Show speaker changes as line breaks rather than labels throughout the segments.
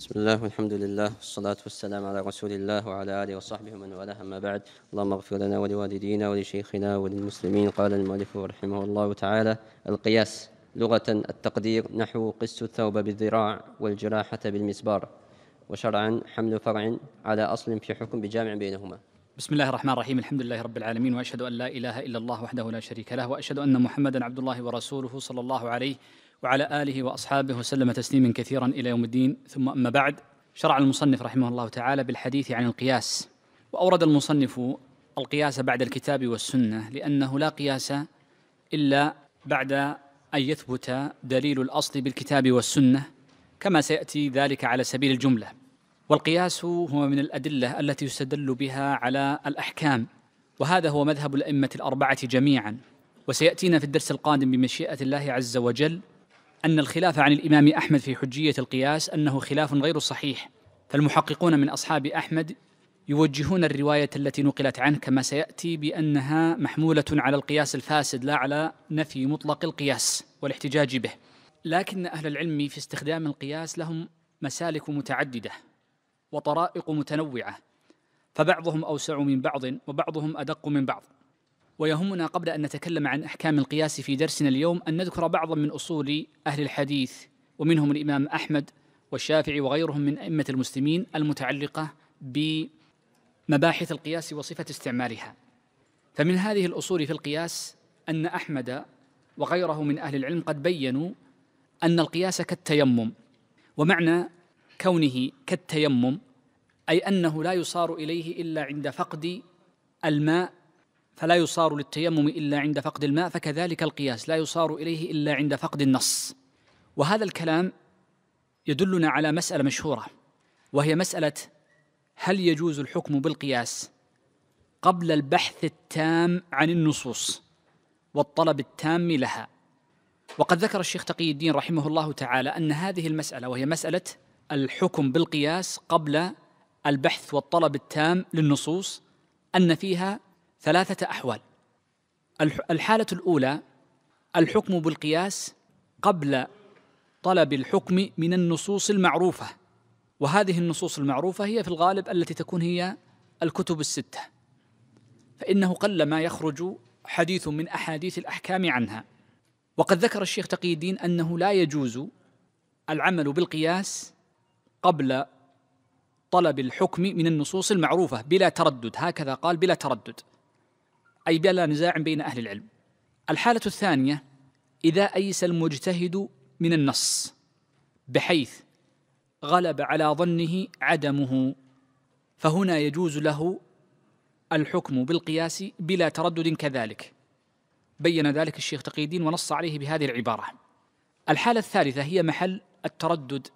بسم الله والحمد لله والصلاة والسلام على رسول الله وعلى آله وصحبه ومن والاه أما بعد اللهم اغفر لنا ولوالدينا ولشيخنا وللمسلمين قال المؤلف رحمه الله تعالى القياس لغة التقدير نحو قس الثوب بالذراع والجراحة بالمسبار وشرعا حمل فرع على أصل في حكم بجامع بينهما
بسم الله الرحمن الرحيم الحمد لله رب العالمين وأشهد أن لا إله إلا الله وحده لا شريك له وأشهد أن محمدا عبد الله ورسوله صلى الله عليه وعلى آله وأصحابه وسلم تسليما كثيرا إلى يوم الدين ثم أما بعد شرع المصنف رحمه الله تعالى بالحديث عن القياس وأورد المصنف القياس بعد الكتاب والسنة لأنه لا قياس إلا بعد أن يثبت دليل الأصل بالكتاب والسنة كما سيأتي ذلك على سبيل الجملة والقياس هو من الأدلة التي يستدل بها على الأحكام وهذا هو مذهب الأئمة الأربعة جميعا وسيأتينا في الدرس القادم بمشيئة الله عز وجل أن الخلاف عن الإمام أحمد في حجية القياس أنه خلاف غير صحيح فالمحققون من أصحاب أحمد يوجهون الرواية التي نقلت عنه كما سيأتي بأنها محمولة على القياس الفاسد لا على نفي مطلق القياس والاحتجاج به لكن أهل العلم في استخدام القياس لهم مسالك متعددة وطرائق متنوعة فبعضهم أوسع من بعض وبعضهم أدق من بعض ويهمنا قبل أن نتكلم عن أحكام القياس في درسنا اليوم أن نذكر بعضا من أصول أهل الحديث ومنهم الإمام أحمد والشافعي وغيرهم من أئمة المسلمين المتعلقة بمباحث القياس وصفة استعمالها فمن هذه الأصول في القياس أن أحمد وغيره من أهل العلم قد بينوا أن القياس كالتيمم ومعنى كونه كالتيمم أي أنه لا يصار إليه إلا عند فقد الماء فلا يصار للتيمم إلا عند فقد الماء فكذلك القياس لا يصار إليه إلا عند فقد النص وهذا الكلام يدلنا على مسألة مشهورة وهي مسألة هل يجوز الحكم بالقياس قبل البحث التام عن النصوص والطلب التام لها وقد ذكر الشيخ تقي الدين رحمه الله تعالى ان هذه المساله وهي مساله الحكم بالقياس قبل البحث والطلب التام للنصوص ان فيها ثلاثة أحوال الحالة الأولى الحكم بالقياس قبل طلب الحكم من النصوص المعروفة وهذه النصوص المعروفة هي في الغالب التي تكون هي الكتب الستة فإنه قلما يخرج حديث من أحاديث الأحكام عنها وقد ذكر الشيخ تقي الدين أنه لا يجوز العمل بالقياس قبل طلب الحكم من النصوص المعروفة بلا تردد هكذا قال بلا تردد أي بلا نزاع بين أهل العلم الحالة الثانية إذا أيس المجتهد من النص بحيث غلب على ظنه عدمه فهنا يجوز له الحكم بالقياس بلا تردد كذلك بين ذلك الشيخ تقيدين ونص عليه بهذه العبارة الحالة الثالثة هي محل التردد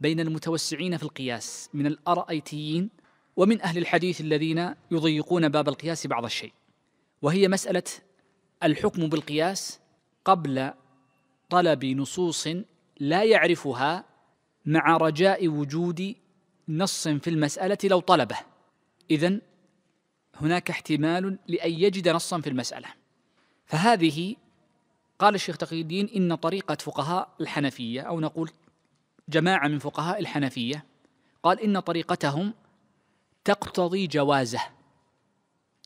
بين المتوسعين في القياس من الأرأيتيين ومن أهل الحديث الذين يضيقون باب القياس بعض الشيء وهي مسألة الحكم بالقياس قبل طلب نصوص لا يعرفها مع رجاء وجود نص في المسألة لو طلبه إذا هناك احتمال لأن يجد نصا في المسألة فهذه قال الشيخ تقي الدين إن طريقة فقهاء الحنفية أو نقول جماعة من فقهاء الحنفية قال إن طريقتهم تقتضي جوازه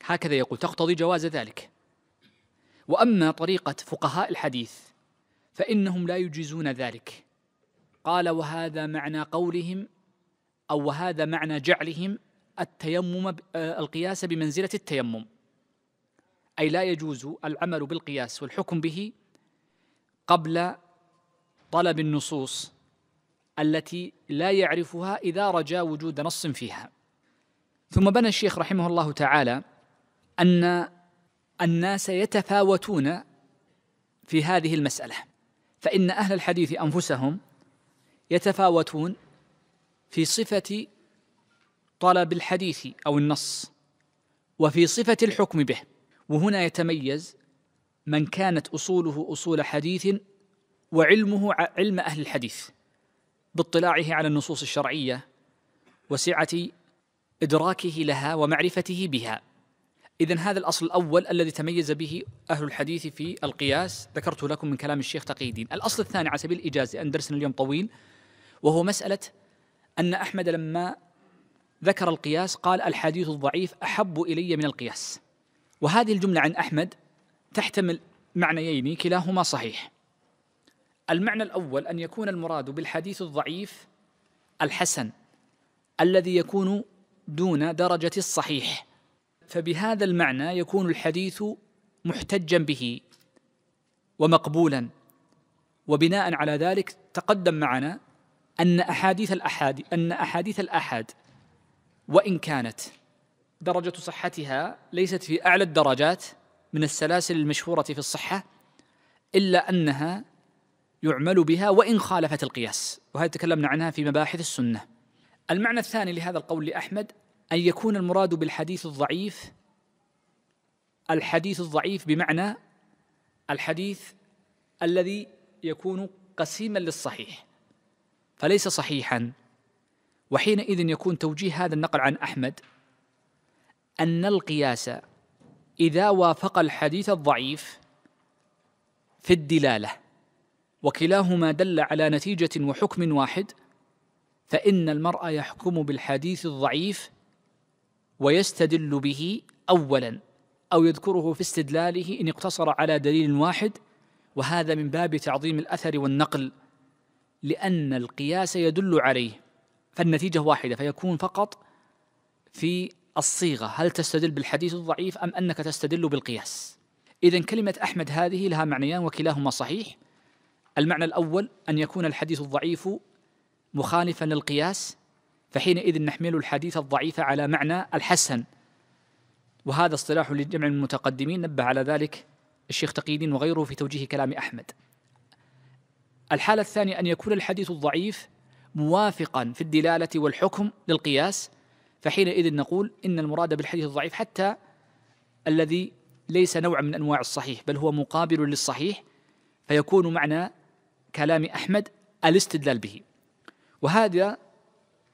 هكذا يقول تقتضي جواز ذلك واما طريقه فقهاء الحديث فانهم لا يجيزون ذلك قال وهذا معنى قولهم او وهذا معنى جعلهم التيمم آه، القياس بمنزله التيمم اي لا يجوز العمل بالقياس والحكم به قبل طلب النصوص التي لا يعرفها اذا رجا وجود نص فيها ثم بنى الشيخ رحمه الله تعالى أن الناس يتفاوتون في هذه المسألة فإن أهل الحديث أنفسهم يتفاوتون في صفة طلب الحديث أو النص وفي صفة الحكم به وهنا يتميز من كانت أصوله أصول حديث وعلمه علم أهل الحديث باطلاعه على النصوص الشرعية وسعة إدراكه لها ومعرفته بها إذا هذا الأصل الأول الذي تميز به أهل الحديث في القياس ذكرته لكم من كلام الشيخ تقي الأصل الثاني على سبيل الإجازة لأن درسنا اليوم طويل وهو مسألة أن أحمد لما ذكر القياس قال الحديث الضعيف أحب إلي من القياس وهذه الجملة عن أحمد تحتمل معنيين كلاهما صحيح المعنى الأول أن يكون المراد بالحديث الضعيف الحسن الذي يكون دون درجة الصحيح فبهذا المعنى يكون الحديث محتجا به ومقبولا وبناء على ذلك تقدم معنا أن أحاديث الأحاد أن أحاديث الأحاد وإن كانت درجة صحتها ليست في أعلى الدرجات من السلاسل المشهورة في الصحة إلا أنها يعمل بها وإن خالفت القياس وهذه تكلمنا عنها في مباحث السنة المعنى الثاني لهذا القول لأحمد أن يكون المراد بالحديث الضعيف الحديث الضعيف بمعنى الحديث الذي يكون قسيما للصحيح فليس صحيحا وحينئذ يكون توجيه هذا النقل عن أحمد أن القياس إذا وافق الحديث الضعيف في الدلالة وكلاهما دل على نتيجة وحكم واحد فإن المرء يحكم بالحديث الضعيف ويستدل به اولا او يذكره في استدلاله ان اقتصر على دليل واحد وهذا من باب تعظيم الاثر والنقل لان القياس يدل عليه فالنتيجه واحده فيكون فقط في الصيغه هل تستدل بالحديث الضعيف ام انك تستدل بالقياس اذا كلمه احمد هذه لها معنيان وكلاهما صحيح المعنى الاول ان يكون الحديث الضعيف مخالفا للقياس فحينئذ نحمل الحديث الضعيف على معنى الحسن وهذا اصطلاح لجمع المتقدمين نبه على ذلك الشيخ تقييدين وغيره في توجيه كلام أحمد الحالة الثانية أن يكون الحديث الضعيف موافقا في الدلالة والحكم للقياس فحينئذ نقول إن المراد بالحديث الضعيف حتى الذي ليس نوعا من أنواع الصحيح بل هو مقابل للصحيح فيكون معنى كلام أحمد الاستدلال به وهذا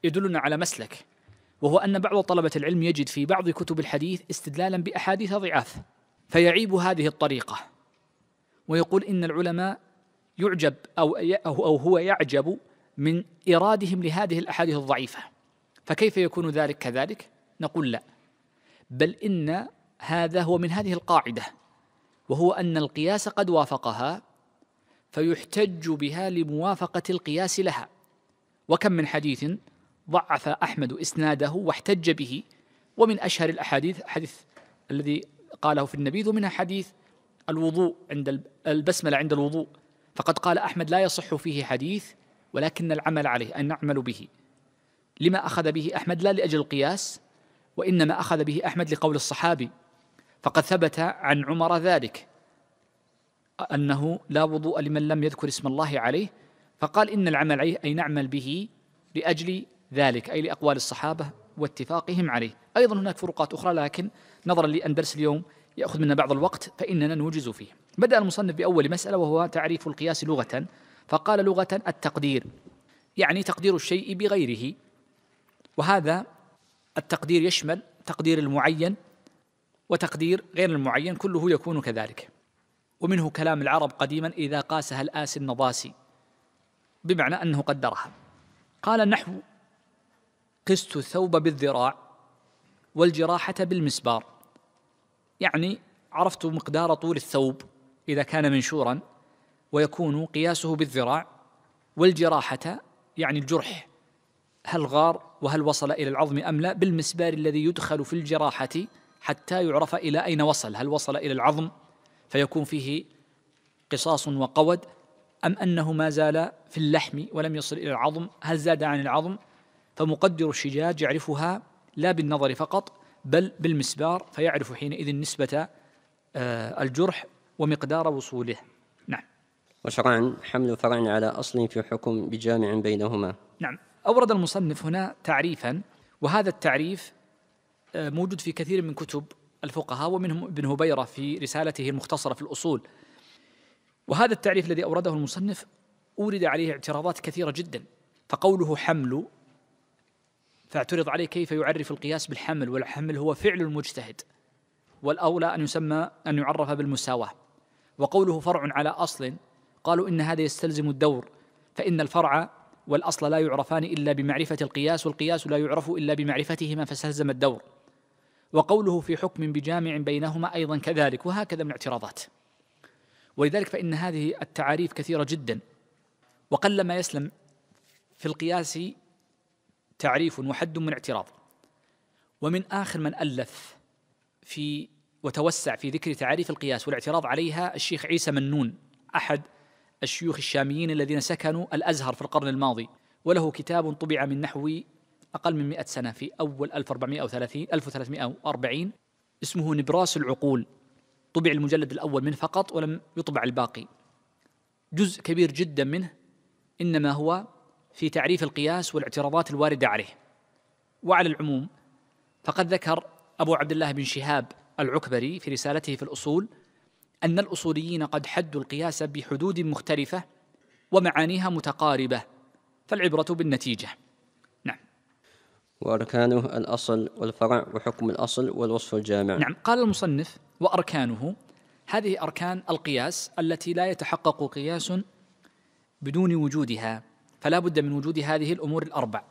يدلنا على مسلك وهو أن بعض طلبة العلم يجد في بعض كتب الحديث استدلالا بأحاديث ضعاف فيعيب هذه الطريقة ويقول إن العلماء يعجب أو, أو هو يعجب من إرادهم لهذه الأحاديث الضعيفة فكيف يكون ذلك كذلك؟ نقول لا بل إن هذا هو من هذه القاعدة وهو أن القياس قد وافقها فيحتج بها لموافقة القياس لها وكم من حديث ضعف أحمد إسناده واحتج به ومن أشهر الأحاديث حديث الذي قاله في النبيذ ومنها حديث الوضوء عند البسملة عند الوضوء فقد قال أحمد لا يصح فيه حديث ولكن العمل عليه أن نعمل به لما أخذ به أحمد لا لأجل القياس وإنما أخذ به أحمد لقول الصحابي فقد ثبت عن عمر ذلك أنه لا وضوء لمن لم يذكر اسم الله عليه فقال إن العمل عليه أي نعمل به لأجل ذلك أي لأقوال الصحابة واتفاقهم عليه أيضا هناك فروقات أخرى لكن نظرا لأن درس اليوم يأخذ منا بعض الوقت فإننا نوجز فيه بدأ المصنف بأول مسألة وهو تعريف القياس لغة فقال لغة التقدير يعني تقدير الشيء بغيره وهذا التقدير يشمل تقدير المعين وتقدير غير المعين كله يكون كذلك ومنه كلام العرب قديما إذا قاسها الآس النضاسي بمعنى أنه قدرها قال النحو قست الثوب بالذراع والجراحة بالمسبار يعني عرفت مقدار طول الثوب إذا كان منشورا ويكون قياسه بالذراع والجراحة يعني الجرح هل غار وهل وصل إلى العظم أم لا بالمسبار الذي يدخل في الجراحة حتى يعرف إلى أين وصل هل وصل إلى العظم فيكون فيه قصاص وقود أم أنه ما زال في اللحم ولم يصل إلى العظم هل زاد عن العظم فمقدر الشجاج يعرفها لا بالنظر فقط بل بالمسبار فيعرف حينئذ نسبة آه، الجرح ومقدار وصوله نعم
وشرعا حمل فرع على أصل في حكم بجامع بينهما
نعم أورد المصنف هنا تعريفا وهذا التعريف آه، موجود في كثير من كتب الفقهاء ومنهم ابن هبيرة في رسالته المختصرة في الأصول وهذا التعريف الذي أورده المصنف أورد عليه اعتراضات كثيرة جدا فقوله حمل فاعترض عليه كيف يعرف القياس بالحمل والحمل هو فعل المجتهد والأولى أن يسمى أن يعرف بالمساواة وقوله فرع على أصل قالوا إن هذا يستلزم الدور فإن الفرع والأصل لا يعرفان إلا بمعرفة القياس والقياس لا يعرف إلا بمعرفتهما فاستلزم الدور وقوله في حكم بجامع بينهما أيضا كذلك وهكذا من اعتراضات ولذلك فإن هذه التعاريف كثيرة جدا وقلما يسلم في القياس تعريف وحد من اعتراض ومن آخر من ألف في وتوسع في ذكر تعاريف القياس والاعتراض عليها الشيخ عيسى منون أحد الشيوخ الشاميين الذين سكنوا الأزهر في القرن الماضي وله كتاب طبع من نحو أقل من 100 سنة في أول 1430 1340 اسمه نبراس العقول طبع المجلد الأول منه فقط ولم يطبع الباقي جزء كبير جدا منه إنما هو في تعريف القياس والاعتراضات الوارده عليه وعلى العموم فقد ذكر ابو عبد الله بن شهاب العكبري في رسالته في الاصول ان الاصوليين قد حدوا القياس بحدود مختلفه ومعانيها متقاربه فالعبره بالنتيجه نعم
واركانه الاصل والفرع وحكم الاصل والوصف الجامع نعم
قال المصنف واركانه هذه اركان القياس التي لا يتحقق قياس بدون وجودها فلا بد من وجود هذه الأمور الأربع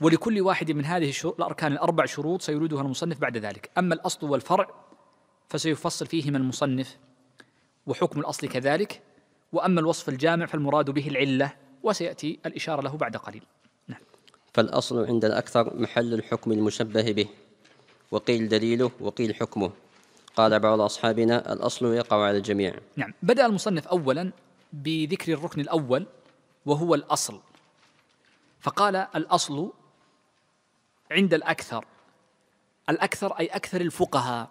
ولكل واحد من هذه الأركان الأربع شروط سيريدها المصنف بعد ذلك أما الأصل والفرع فسيفصل فيهما المصنف وحكم الأصل كذلك وأما الوصف الجامع فالمراد به العلة وسيأتي الإشارة له بعد قليل نعم.
فالأصل عند الأكثر محل الحكم المشبه به وقيل دليله وقيل حكمه قال بعض أصحابنا الأصل يقع على الجميع
نعم بدأ المصنف أولا بذكر الركن الأول وهو الأصل فقال الأصل عند الأكثر الأكثر أي أكثر الفقهاء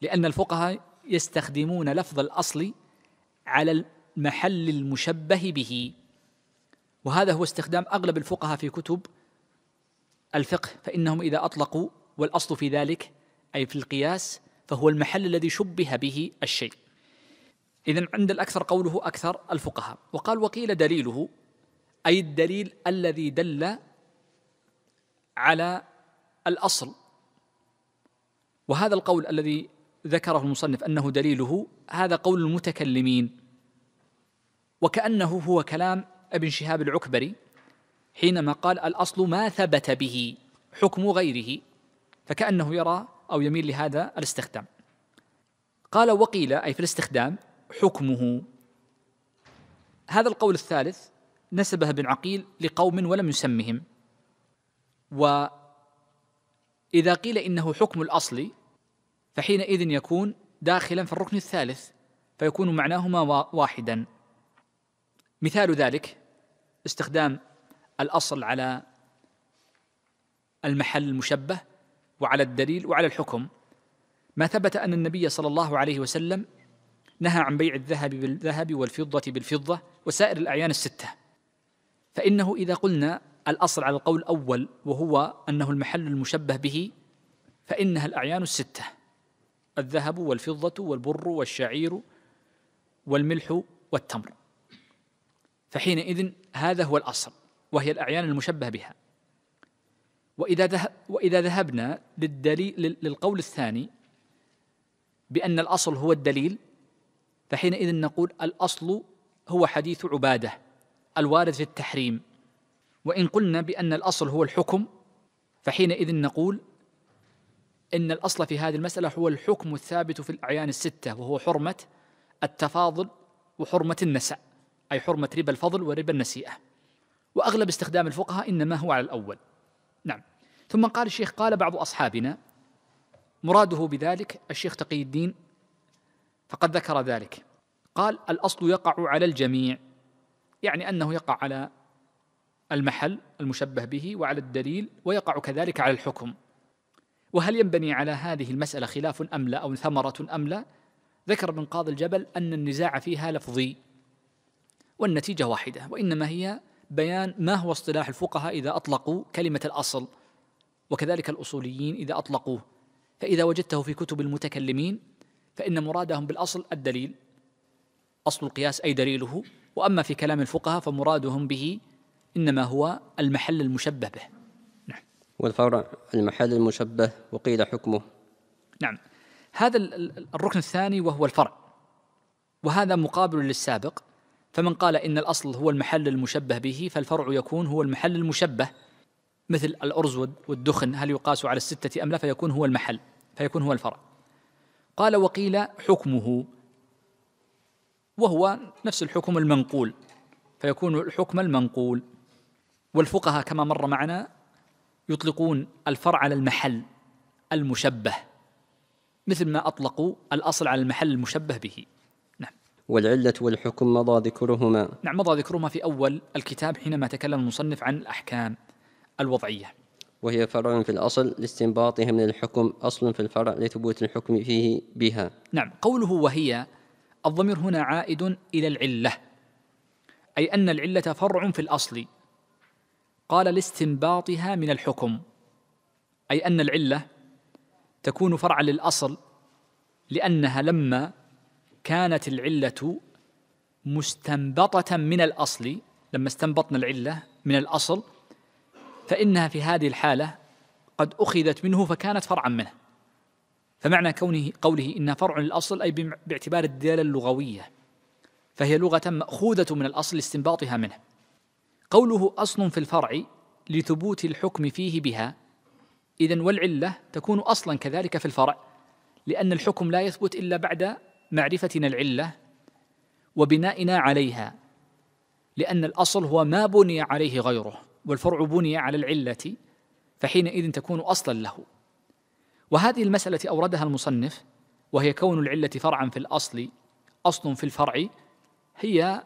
لأن الفقهاء يستخدمون لفظ الأصل على المحل المشبه به وهذا هو استخدام أغلب الفقهاء في كتب الفقه فإنهم إذا أطلقوا والأصل في ذلك أي في القياس فهو المحل الذي شبه به الشيء إذا عند الأكثر قوله أكثر الفقهاء وقال وقيل دليله أي الدليل الذي دل على الأصل وهذا القول الذي ذكره المصنف أنه دليله هذا قول المتكلمين وكأنه هو كلام ابن شهاب العكبري حينما قال الأصل ما ثبت به حكم غيره فكأنه يرى أو يميل لهذا الاستخدام قال وقيل أي في الاستخدام حكمه هذا القول الثالث نسبه ابن عقيل لقوم ولم يسمهم وإذا قيل إنه حكم الأصل فحينئذ يكون داخلا في الركن الثالث فيكون معناهما واحدا مثال ذلك استخدام الأصل على المحل المشبه وعلى الدليل وعلى الحكم ما ثبت أن النبي صلى الله عليه وسلم نهى عن بيع الذهب بالذهب والفضة بالفضة وسائر الأعيان الستة فإنه إذا قلنا الأصل على القول الأول وهو أنه المحل المشبه به فإنها الأعيان الستة الذهب والفضة والبر والشعير والملح والتمر فحينئذ هذا هو الأصل وهي الأعيان المشبه بها وإذا, ذهب وإذا ذهبنا للدليل للقول الثاني بأن الأصل هو الدليل فحينئذ نقول الأصل هو حديث عبادة الوارد في التحريم وإن قلنا بأن الأصل هو الحكم فحينئذ نقول إن الأصل في هذه المسألة هو الحكم الثابت في الأعيان الستة وهو حرمة التفاضل وحرمة النساء أي حرمة ربا الفضل وربا النسيئة وأغلب استخدام الفقهاء إنما هو على الأول نعم ثم قال الشيخ قال بعض أصحابنا مراده بذلك الشيخ تقي الدين فقد ذكر ذلك قال الأصل يقع على الجميع يعني أنه يقع على المحل المشبه به وعلى الدليل ويقع كذلك على الحكم وهل ينبني على هذه المسألة خلاف أم لا أو ثمرة أم لا ذكر ابن قاضي الجبل أن النزاع فيها لفظي والنتيجة واحدة وإنما هي بيان ما هو اصطلاح الفقهاء إذا أطلقوا كلمة الأصل وكذلك الأصوليين إذا أطلقوه فإذا وجدته في كتب المتكلمين فإن مرادهم بالأصل الدليل أصل القياس أي دليله وأما في كلام الفقهاء فمرادهم به إنما هو المحل
المشبه به نعم والفرع المحل المشبه وقيل حكمه
نعم هذا الركن الثاني وهو الفرع وهذا مقابل للسابق فمن قال إن الأصل هو المحل المشبه به فالفرع يكون هو المحل المشبه مثل الأرز والدخن هل يقاس على الستة أم لا فيكون هو المحل فيكون هو الفرع قال وقيل حكمه وهو نفس الحكم المنقول فيكون الحكم المنقول والفقهاء كما مر معنا يطلقون الفرع على المحل المشبه مثل ما أطلقوا الأصل على المحل المشبه به
نعم والعلة والحكم مضى ذكرهما
نعم مضى ذكرهما في أول الكتاب حينما تكلم المصنف عن الأحكام الوضعية
وهي فرع في الأصل لاستنباطها من الحكم أصل في الفرع لثبوت الحكم فيه بها
نعم قوله وهي الضمير هنا عائد إلى العلة أي أن العلة فرع في الأصل قال لاستنباطها من الحكم أي أن العلة تكون فرعا للأصل لأنها لما كانت العلة مستنبطة من الأصل لما استنبطنا العلة من الأصل فإنها في هذه الحالة قد أخذت منه فكانت فرعا منه فمعنى كونه قوله إنها فرع للأصل أي باعتبار الدلالة اللغوية فهي لغة مأخوذة من الأصل لاستنباطها منه قوله أصل في الفرع لثبوت الحكم فيه بها إذا والعلة تكون أصلا كذلك في الفرع لأن الحكم لا يثبت إلا بعد معرفتنا العلة وبنائنا عليها لأن الأصل هو ما بني عليه غيره والفرع بني على العلة فحينئذ تكون أصلا له وهذه المسألة أوردها المصنف وهي كون العلة فرعا في الأصل أصل في الفرع هي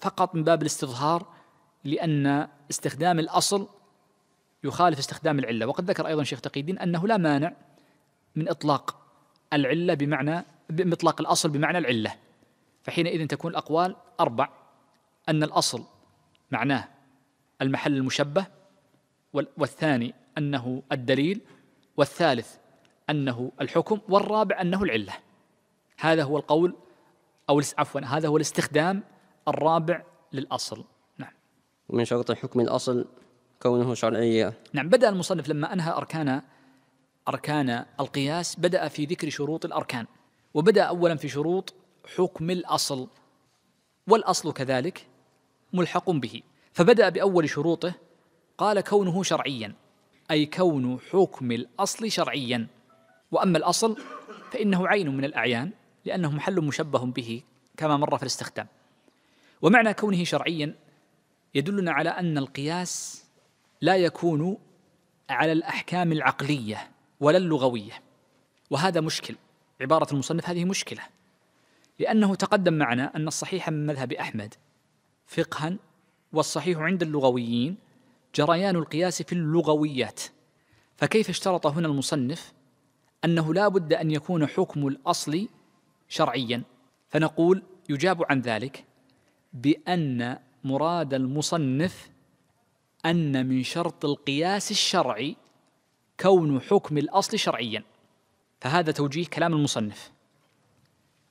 فقط من باب الاستظهار لأن استخدام الأصل يخالف استخدام العلة وقد ذكر أيضا شيخ تقيدين أنه لا مانع من إطلاق العلة بمعنى بإطلاق الأصل بمعنى العلة فحينئذ تكون الأقوال أربع أن الأصل معناه المحل المشبه والثاني أنه الدليل والثالث أنه الحكم والرابع أنه العلة هذا هو القول أو عفوا هذا هو الاستخدام الرابع للأصل نعم
من شرط حكم الأصل كونه شرعيا
نعم بدأ المصنف لما أنهى أركان أركان القياس بدأ في ذكر شروط الأركان وبدأ أولا في شروط حكم الأصل والأصل كذلك ملحق به فبدأ بأول شروطه قال كونه شرعيا أي كون حكم الأصل شرعيا وأما الأصل فإنه عين من الأعيان لأنه محل مشبه به كما مر في الاستخدام ومعنى كونه شرعيا يدلنا على أن القياس لا يكون على الأحكام العقلية ولا اللغوية وهذا مشكل عبارة المصنف هذه مشكلة لأنه تقدم معنا أن الصحيح من مذهب أحمد فقها والصحيح عند اللغويين جريان القياس في اللغويات فكيف اشترط هنا المصنف أنه لا بد أن يكون حكم الأصل شرعيا فنقول يجاب عن ذلك بأن مراد المصنف أن من شرط القياس الشرعي كون حكم الأصل شرعيا فهذا توجيه كلام المصنف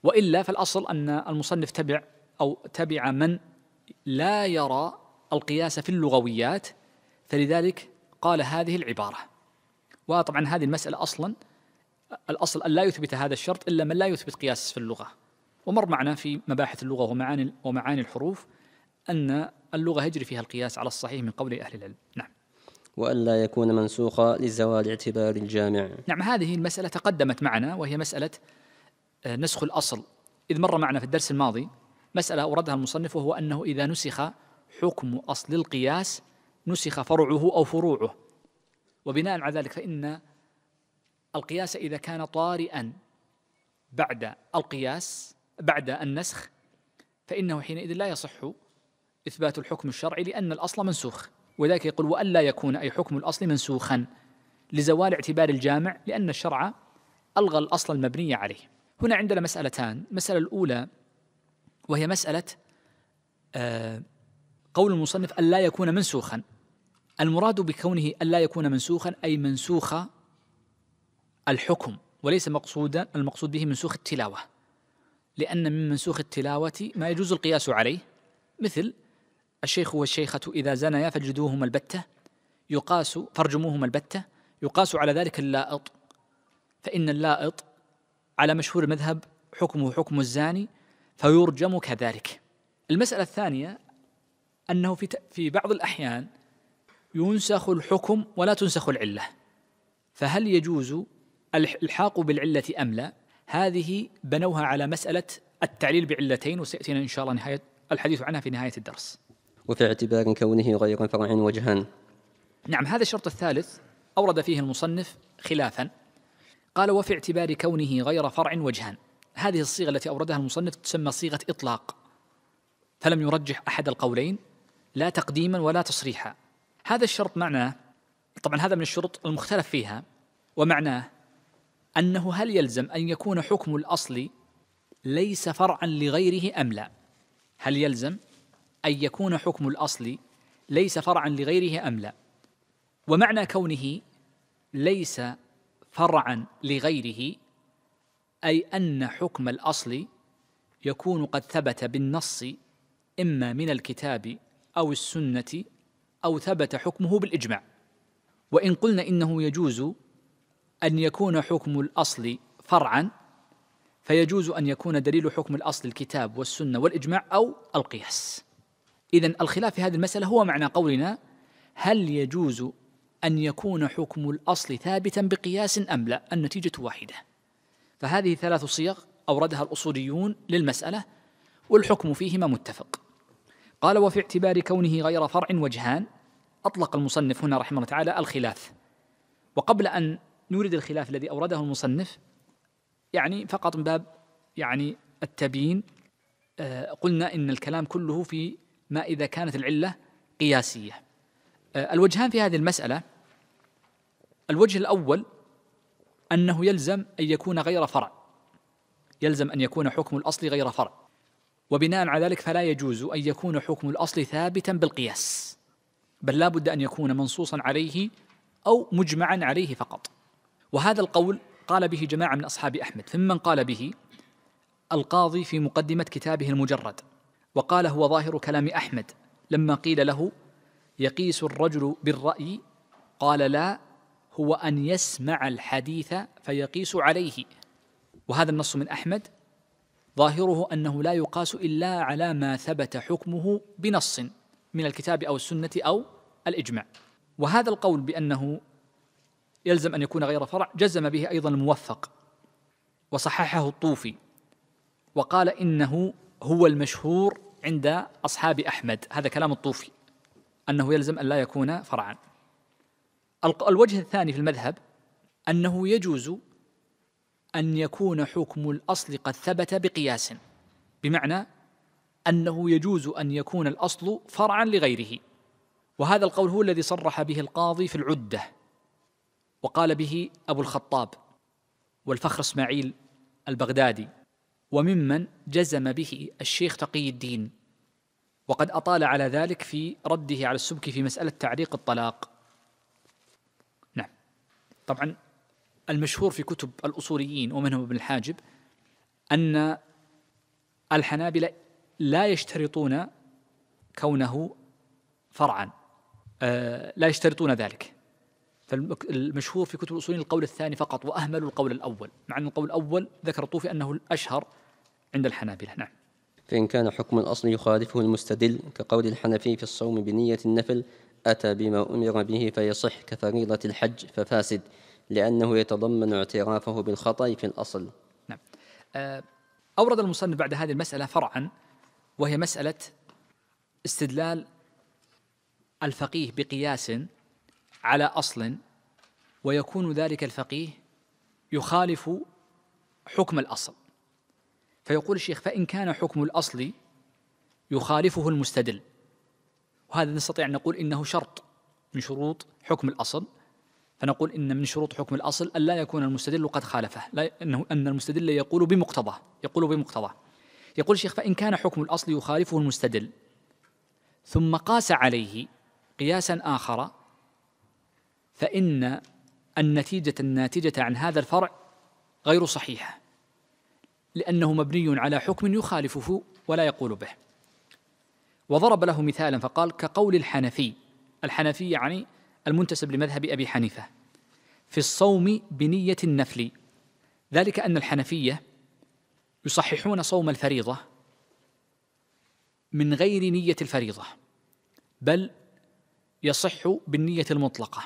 وإلا فالأصل أن المصنف تبع أو تبع من لا يرى القياس في اللغويات فلذلك قال هذه العبارة وطبعا هذه المسألة أصلا الأصل أن لا يثبت هذا الشرط إلا من لا يثبت قياس في اللغة ومر معنا في مباحث اللغة ومعاني, ومعاني الحروف أن اللغة يجري فيها القياس على الصحيح من قول أهل العلم نعم
وألا يكون منسوخا لزوال اعتبار الجامع
نعم هذه المسألة تقدمت معنا وهي مسألة آه، نسخ الأصل إذ مر معنا في الدرس الماضي مسألة أوردها المصنف وهو أنه إذا نسخ حكم أصل القياس نسخ فرعه أو فروعه وبناء على ذلك فإن القياس إذا كان طارئا بعد القياس بعد النسخ فإنه حينئذ لا يصح إثبات الحكم الشرعي لأن الأصل منسوخ وذلك يقول وألا يكون أي حكم الأصل منسوخا لزوال اعتبار الجامع لأن الشرع ألغى الأصل المبني عليه هنا عندنا مسألتان المسألة الأولى وهي مسألة آه، قول المصنف ألا يكون منسوخا المراد بكونه ألا يكون منسوخا أي منسوخ الحكم وليس مقصودا المقصود به منسوخ التلاوة لأن من منسوخ التلاوة ما يجوز القياس عليه مثل الشيخ والشيخة إذا زنيا فاجدوهما البتة يقاس فارجموهما البتة يقاس على ذلك اللائط فإن اللائط على مشهور مذهب حكمه حكم الزاني فيرجم كذلك المسألة الثانية أنه في, في بعض الأحيان ينسخ الحكم ولا تنسخ العلة فهل يجوز الحاق بالعلة أم لا هذه بنوها على مسألة التعليل بعلتين وسيأتينا إن شاء الله نهاية الحديث عنها في نهاية الدرس
وفي اعتبار كونه غير فرع وجهان
نعم هذا الشرط الثالث أورد فيه المصنف خلافا قال وفي اعتبار كونه غير فرع وجهان هذه الصيغة التي أوردها المصنف تسمى صيغة إطلاق فلم يرجح أحد القولين لا تقديما ولا تصريحا هذا الشرط معناه طبعا هذا من الشروط المختلف فيها ومعناه أنه هل يلزم أن يكون حكم الأصل ليس فرعا لغيره أم لا هل يلزم أن يكون حكم الأصل ليس فرعا لغيره أم لا ومعنى كونه ليس فرعا لغيره أي أن حكم الأصل يكون قد ثبت بالنص إما من الكتاب أو السنة أو ثبت حكمه بالإجماع وإن قلنا إنه يجوز أن يكون حكم الأصل فرعا فيجوز أن يكون دليل حكم الأصل الكتاب والسنة والإجماع أو القياس إذا الخلاف في هذه المسألة هو معنى قولنا هل يجوز أن يكون حكم الأصل ثابتا بقياس أم لا النتيجة واحدة فهذه ثلاث صيغ أوردها الأصوليون للمسألة والحكم فيهما متفق قال وفي اعتبار كونه غير فرع وجهان أطلق المصنف هنا رحمه الله تعالى الخلاف وقبل أن نورد الخلاف الذي أورده المصنف يعني فقط من باب يعني التبيين آه، قلنا إن الكلام كله في ما إذا كانت العلة قياسية آه، الوجهان في هذه المسألة الوجه الأول أنه يلزم أن يكون غير فرع يلزم أن يكون حكم الأصل غير فرع وبناء على ذلك فلا يجوز أن يكون حكم الأصل ثابتا بالقياس بل لا بد أن يكون منصوصا عليه أو مجمعا عليه فقط وهذا القول قال به جماعة من أصحاب أحمد ممن قال به القاضي في مقدمة كتابه المجرد وقال هو ظاهر كلام أحمد لما قيل له يقيس الرجل بالرأي قال لا هو أن يسمع الحديث فيقيس عليه وهذا النص من أحمد ظاهره أنه لا يقاس إلا على ما ثبت حكمه بنص من الكتاب أو السنة أو الإجماع وهذا القول بأنه يلزم أن يكون غير فرع جزم به أيضا الموفق وصححه الطوفي وقال إنه هو المشهور عند أصحاب أحمد هذا كلام الطوفي أنه يلزم أن لا يكون فرعا الوجه الثاني في المذهب أنه يجوز أن يكون حكم الأصل قد ثبت بقياس بمعنى أنه يجوز أن يكون الأصل فرعا لغيره وهذا القول هو الذي صرح به القاضي في العدة وقال به أبو الخطاب والفخر إسماعيل البغدادي وممن جزم به الشيخ تقي الدين وقد أطال على ذلك في رده على السبكي في مسألة تعريق الطلاق طبعا المشهور في كتب الأصوليين ومنهم ابن الحاجب أن الحنابلة لا يشترطون كونه فرعا آه، لا يشترطون ذلك فالمشهور في كتب الأصولين القول الثاني فقط وأهملوا القول الأول مع أن القول الأول ذكر الطوفي أنه الأشهر عند الحنابلة نعم
فإن كان حكم الأصل يخالفه المستدل كقول الحنفي في الصوم بنية النفل أتى بما أمر به فيصح كفريضة الحج ففاسد لأنه يتضمن اعترافه بالخطأ في الأصل نعم
آه، أورد المصنف بعد هذه المسألة فرعا وهي مسألة استدلال الفقيه بقياس على أصل ويكون ذلك الفقيه يخالف حكم الأصل فيقول الشيخ فإن كان حكم الأصل يخالفه المستدل وهذا نستطيع أن نقول إنه شرط من شروط حكم الأصل فنقول إن من شروط حكم الأصل ألا يكون المستدل قد خالفه لا أنه أن المستدل يقول بمقتضاه يقول بمقتضاه يقول الشيخ فإن كان حكم الأصل يخالفه المستدل ثم قاس عليه قياسا آخر فإن النتيجة الناتجة عن هذا الفرع غير صحيحة لأنه مبني على حكم يخالفه ولا يقول به وضرب له مثالا فقال كقول الحنفي الحنفي يعني المنتسب لمذهب أبي حنيفة في الصوم بنية النفل ذلك أن الحنفية يصححون صوم الفريضة من غير نية الفريضة بل يصح بالنية المطلقة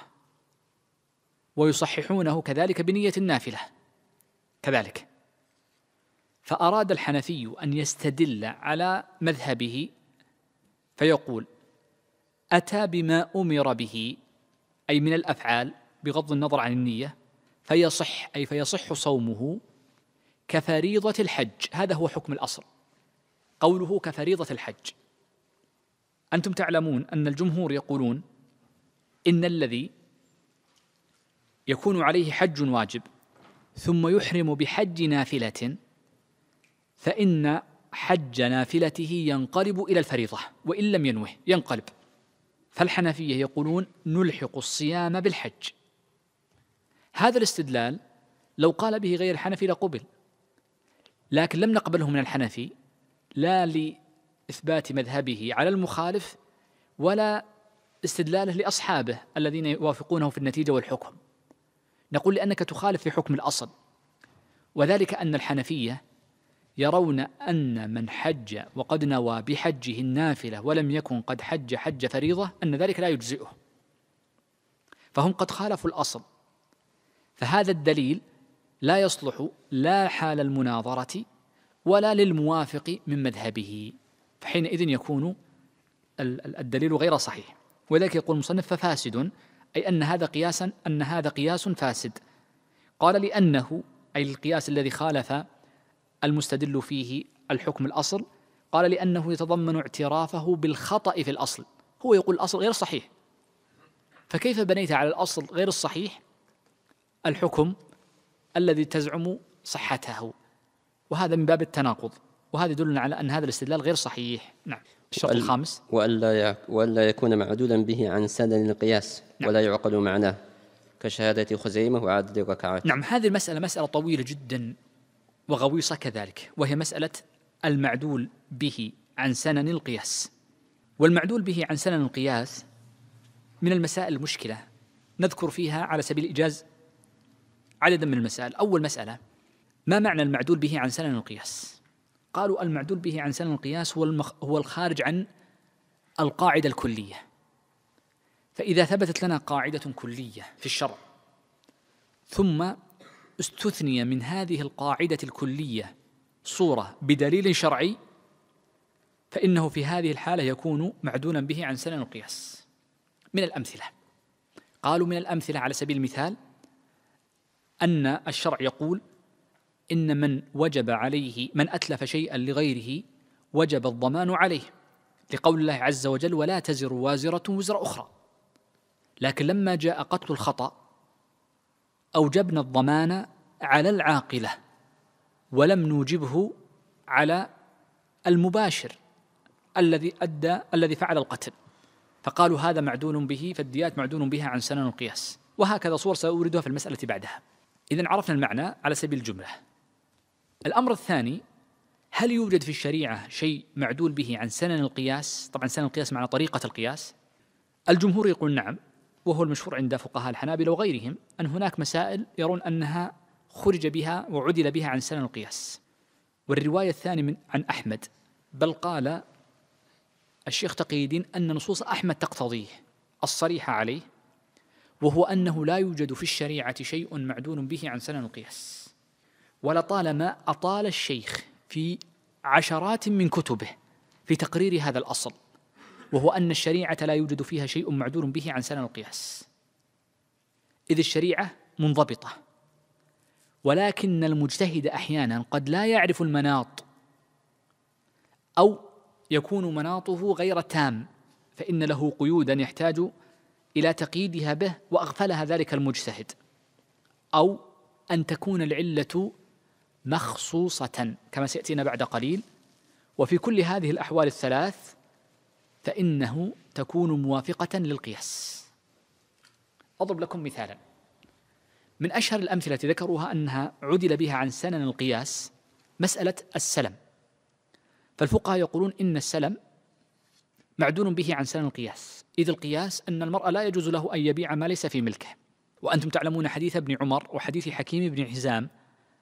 ويصححونه كذلك بنية النافلة كذلك فأراد الحنفي أن يستدل على مذهبه فيقول أتى بما أمر به أي من الأفعال بغض النظر عن النية فيصح أي فيصح صومه كفريضة الحج هذا هو حكم الأصل قوله كفريضة الحج أنتم تعلمون أن الجمهور يقولون إن الذي يكون عليه حج واجب ثم يحرم بحج نافلة فإن حج نافلته ينقلب إلى الفريضة وإن لم ينوه ينقلب فالحنفية يقولون نلحق الصيام بالحج هذا الاستدلال لو قال به غير الحنفي لقبل لكن لم نقبله من الحنفي لا لإثبات مذهبه على المخالف ولا استدلاله لأصحابه الذين يوافقونه في النتيجة والحكم نقول لأنك تخالف في حكم الأصل وذلك أن الحنفية يرون أن من حج وقد نوى بحجه النافلة ولم يكن قد حج حج فريضة أن ذلك لا يجزئه فهم قد خالفوا الأصل فهذا الدليل لا يصلح لا حال المناظرة ولا للموافق من مذهبه فحينئذ يكون الدليل غير صحيح ولذلك يقول المصنف ففاسد أي أن هذا قياسا أن هذا قياس فاسد قال لأنه أي القياس الذي خالف المستدل فيه الحكم الأصل قال لأنه يتضمن اعترافه بالخطأ في الأصل هو يقول الأصل غير صحيح فكيف بنيت على الأصل غير الصحيح الحكم الذي تزعم صحته وهذا من باب التناقض وهذا يدلنا على أن هذا الاستدلال غير
صحيح نعم الشرط الخامس وألا, وألا يكون معدولا به عن سنن القياس نعم. ولا يعقل معناه كشهادة خزيمة وعدد الركعات نعم
هذه المسألة مسألة طويلة جدا وغويصة كذلك وهي مسألة المعدول به عن سنن القياس والمعدول به عن سنن القياس من المسائل المشكلة نذكر فيها على سبيل الإيجاز عددا من المسائل أول مسألة ما معنى المعدول به عن سنن القياس قالوا المعدول به عن سنن القياس هو, المخ هو الخارج عن القاعدة الكلية فإذا ثبتت لنا قاعدة كلية في الشرع ثم استثني من هذه القاعدة الكلية صورة بدليل شرعي فإنه في هذه الحالة يكون معدولا به عن سنن القياس من الأمثلة قالوا من الأمثلة على سبيل المثال أن الشرع يقول إن من وجب عليه من أتلف شيئا لغيره وجب الضمان عليه لقول الله عز وجل ولا تزر وازرة وزر أخرى لكن لما جاء قتل الخطأ أوجبنا الضمان على العاقلة ولم نوجبه على المباشر الذي أدى الذي فعل القتل فقالوا هذا معدول به فالديات معدول بها عن سنن القياس وهكذا صور سأوردها في المسألة بعدها إذا عرفنا المعنى على سبيل الجملة الأمر الثاني هل يوجد في الشريعة شيء معدول به عن سنن القياس طبعا سنن القياس معنى طريقة القياس الجمهور يقول نعم وهو المشهور عند فقهاء الحنابلة وغيرهم أن هناك مسائل يرون أنها خرج بها وعدل بها عن سنن القياس والرواية الثانية من عن أحمد بل قال الشيخ تقي الدين أن نصوص أحمد تقتضيه الصريحة عليه وهو أنه لا يوجد في الشريعة شيء معدون به عن سنن القياس ولطالما أطال الشيخ في عشرات من كتبه في تقرير هذا الأصل وهو أن الشريعة لا يوجد فيها شيء معدول به عن سنن القياس إذ الشريعة منضبطة ولكن المجتهد أحيانا قد لا يعرف المناط أو يكون مناطه غير تام فإن له قيودا يحتاج إلى تقييدها به وأغفلها ذلك المجتهد أو أن تكون العلة مخصوصة كما سيأتينا بعد قليل وفي كل هذه الأحوال الثلاث فإنه تكون موافقة للقياس أضرب لكم مثالا من أشهر الأمثلة التي ذكروها أنها عدل بها عن سنن القياس مسألة السلم فالفقهاء يقولون إن السلم معدول به عن سنن القياس إذ القياس أن المرأة لا يجوز له أن يبيع ما ليس في ملكه وأنتم تعلمون حديث ابن عمر وحديث حكيم بن عزام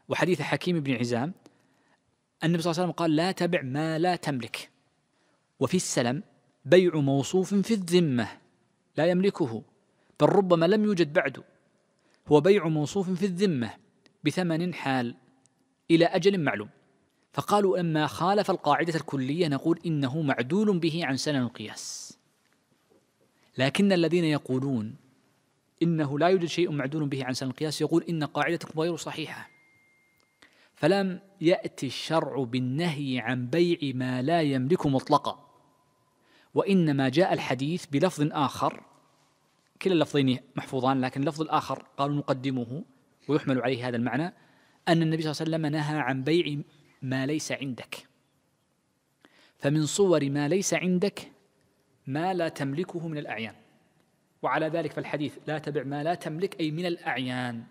وحديث حكيم بن عزام النبي صلى الله عليه وسلم قال لا تبع ما لا تملك وفي السلم بيع موصوف في الذمه لا يملكه بل ربما لم يوجد بعد هو بيع موصوف في الذمه بثمن حال الى اجل معلوم فقالوا اما خالف القاعده الكليه نقول انه معدول به عن سنن القياس لكن الذين يقولون انه لا يوجد شيء معدول به عن سنن القياس يقول ان قاعدتكم غير صحيحه فلم ياتي الشرع بالنهي عن بيع ما لا يملك مطلقا وإنما جاء الحديث بلفظ آخر كلا اللفظين محفوظان لكن اللفظ الآخر قالوا نقدمه ويحمل عليه هذا المعنى أن النبي صلى الله عليه وسلم نهى عن بيع ما ليس عندك فمن صور ما ليس عندك ما لا تملكه من الأعيان وعلى ذلك فالحديث لا تبع ما لا تملك أي من الأعيان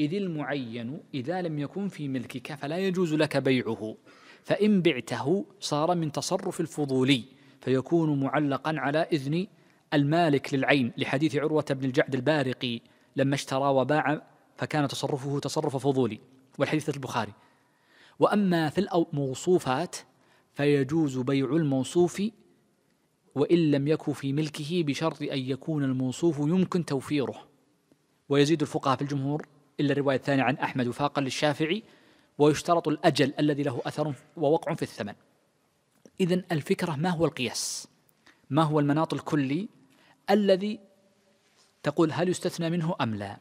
إذ المعين إذا لم يكن في ملكك فلا يجوز لك بيعه فإن بعته صار من تصرف الفضولي فيكون معلقا على إذن المالك للعين لحديث عروة بن الجعد البارقي لما اشترى وباع فكان تصرفه تصرف فضولي والحديث البخاري وأما في الموصوفات فيجوز بيع الموصوف وإن لم يكن في ملكه بشرط أن يكون الموصوف يمكن توفيره ويزيد الفقهاء في الجمهور إلا الرواية الثانية عن أحمد وفاقا للشافعي ويشترط الأجل الذي له أثر ووقع في الثمن إذا الفكرة ما هو القياس؟ ما هو المناط الكلي الذي تقول هل يستثنى منه أم لا؟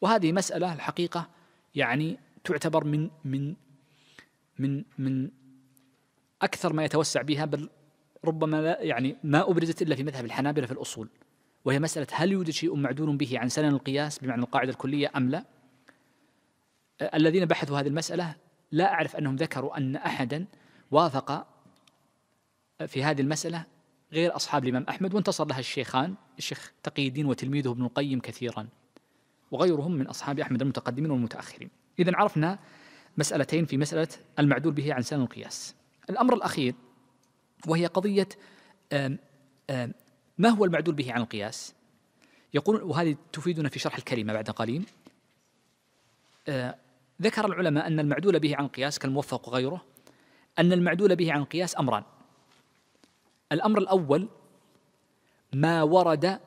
وهذه مسألة الحقيقة يعني تعتبر من من من من أكثر ما يتوسع بها بل ربما لا يعني ما أبرزت إلا في مذهب الحنابلة في الأصول وهي مسألة هل يوجد شيء معدول به عن سنن القياس بمعنى القاعدة الكلية أم لا الذين بحثوا هذه المسألة لا أعرف أنهم ذكروا أن أحدا وافق في هذه المسألة غير أصحاب الإمام أحمد وانتصر لها الشيخان الشيخ تقي الدين وتلميذه ابن القيم كثيرا وغيرهم من أصحاب أحمد المتقدمين والمتأخرين إذا عرفنا مسألتين في مسألة المعدول به عن سنن القياس الأمر الأخير وهي قضية ما هو المعدول به عن القياس يقول وهذه تفيدنا في شرح الكلمة بعد قليل آه، ذكر العلماء أن المعدول به عن القياس كالموفق وغيره أن المعدول به عن القياس أمران الأمر الأول ما ورد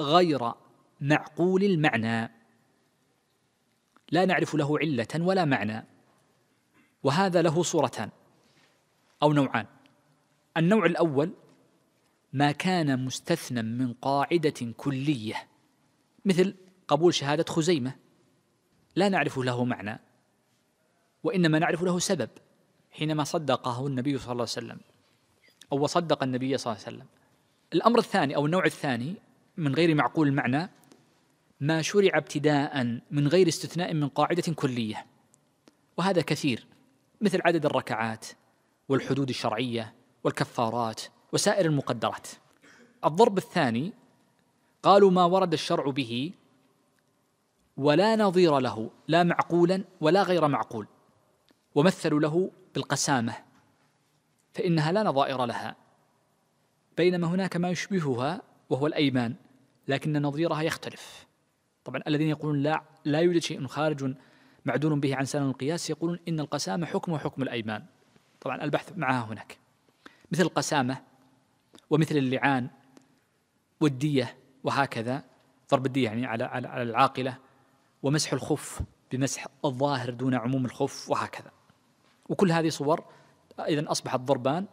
غير معقول المعنى لا نعرف له علة ولا معنى وهذا له صورتان أو نوعان النوع الأول ما كان مستثنى من قاعدة كلية مثل قبول شهادة خزيمة لا نعرف له معنى وإنما نعرف له سبب حينما صدقه النبي صلى الله عليه وسلم أو وصدق النبي صلى الله عليه وسلم الأمر الثاني أو النوع الثاني من غير معقول المعنى ما شرع ابتداء من غير استثناء من قاعدة كلية وهذا كثير مثل عدد الركعات والحدود الشرعية والكفارات وسائر المقدرات الضرب الثاني قالوا ما ورد الشرع به ولا نظير له لا معقولا ولا غير معقول ومثلوا له بالقسامه فإنها لا نظائر لها بينما هناك ما يشبهها وهو الأيمان لكن نظيرها يختلف طبعا الذين يقولون لا لا يوجد شيء خارج معدول به عن سنن القياس يقولون إن القسامة حكم حكم الأيمان طبعا البحث معها هناك مثل القسامة ومثل اللعان والدية وهكذا ضرب الدية يعني على على, على العاقلة ومسح الخف بمسح الظاهر دون عموم الخف وهكذا وكل هذه صور إذا أصبحت ضربان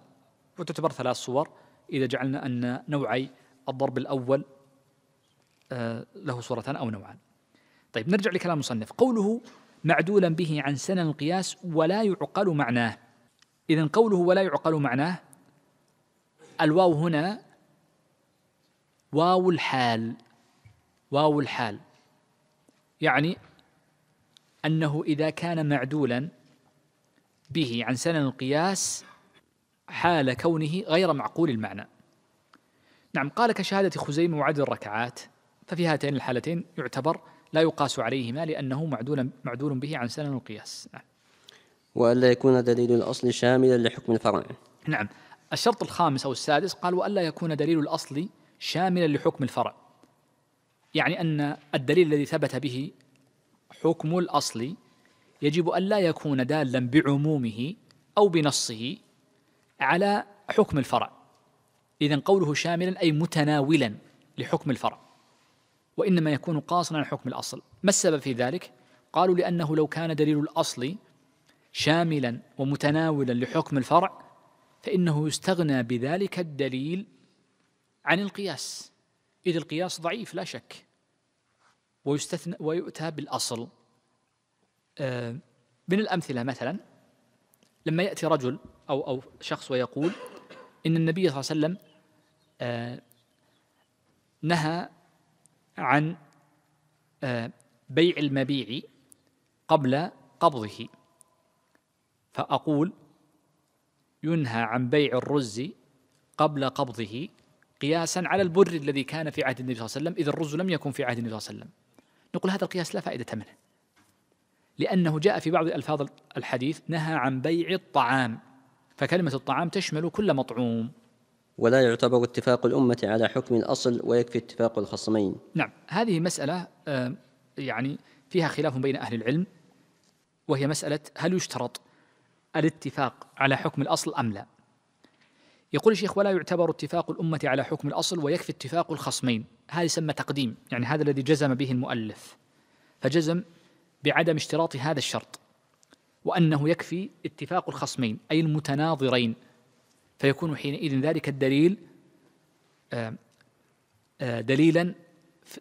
وتعتبر ثلاث صور إذا جعلنا أن نوعي الضرب الأول آه، له صورتان أو نوعان طيب نرجع لكلام المصنف قوله معدولا به عن سنن القياس ولا يعقل معناه إذا قوله ولا يعقل معناه الواو هنا واو الحال واو الحال يعني أنه إذا كان معدولا به عن سنن القياس حال كونه غير معقول المعنى نعم قال كشهادة خزيمة وعدد الركعات ففي هاتين الحالتين يعتبر لا يقاس عليهما لأنه معدول, معدول به عن سنن القياس نعم.
وألا يكون دليل الأصل شاملا لحكم الفرع
نعم الشرط الخامس أو السادس قال وألا يكون دليل الأصل شاملا لحكم الفرع يعني أن الدليل الذي ثبت به حكم الأصل يجب أن لا يكون دالا بعمومه أو بنصه على حكم الفرع إذا قوله شاملا أي متناولا لحكم الفرع وإنما يكون قاصرا على حكم الأصل ما السبب في ذلك؟ قالوا لأنه لو كان دليل الأصل شاملا ومتناولا لحكم الفرع فإنه يستغنى بذلك الدليل عن القياس إذ القياس ضعيف لا شك ويستثنى ويؤتى بالأصل آه، من الأمثلة مثلا لما يأتي رجل أو أو شخص ويقول إن النبي صلى الله عليه وسلم آه، نهى عن آه، بيع المبيع قبل قبضه فأقول ينهى عن بيع الرز قبل قبضه قياسا على البر الذي كان في عهد النبي صلى الله عليه وسلم إذا الرز لم يكن في عهد النبي صلى الله عليه وسلم نقول هذا القياس لا فائدة منه لأنه جاء في بعض ألفاظ الحديث نهى عن بيع الطعام فكلمة الطعام تشمل
كل مطعوم ولا يعتبر اتفاق الأمة على حكم الأصل ويكفي اتفاق الخصمين
نعم هذه مسألة آه، يعني فيها خلاف بين أهل العلم وهي مسألة هل يشترط الاتفاق على حكم الأصل أم لا يقول الشيخ ولا يعتبر اتفاق الأمة على حكم الأصل ويكفي اتفاق الخصمين هذا يسمى تقديم يعني هذا الذي جزم به المؤلف فجزم بعدم اشتراط هذا الشرط وأنه يكفي اتفاق الخصمين أي المتناظرين فيكون حينئذ ذلك الدليل آه، آه، دليلا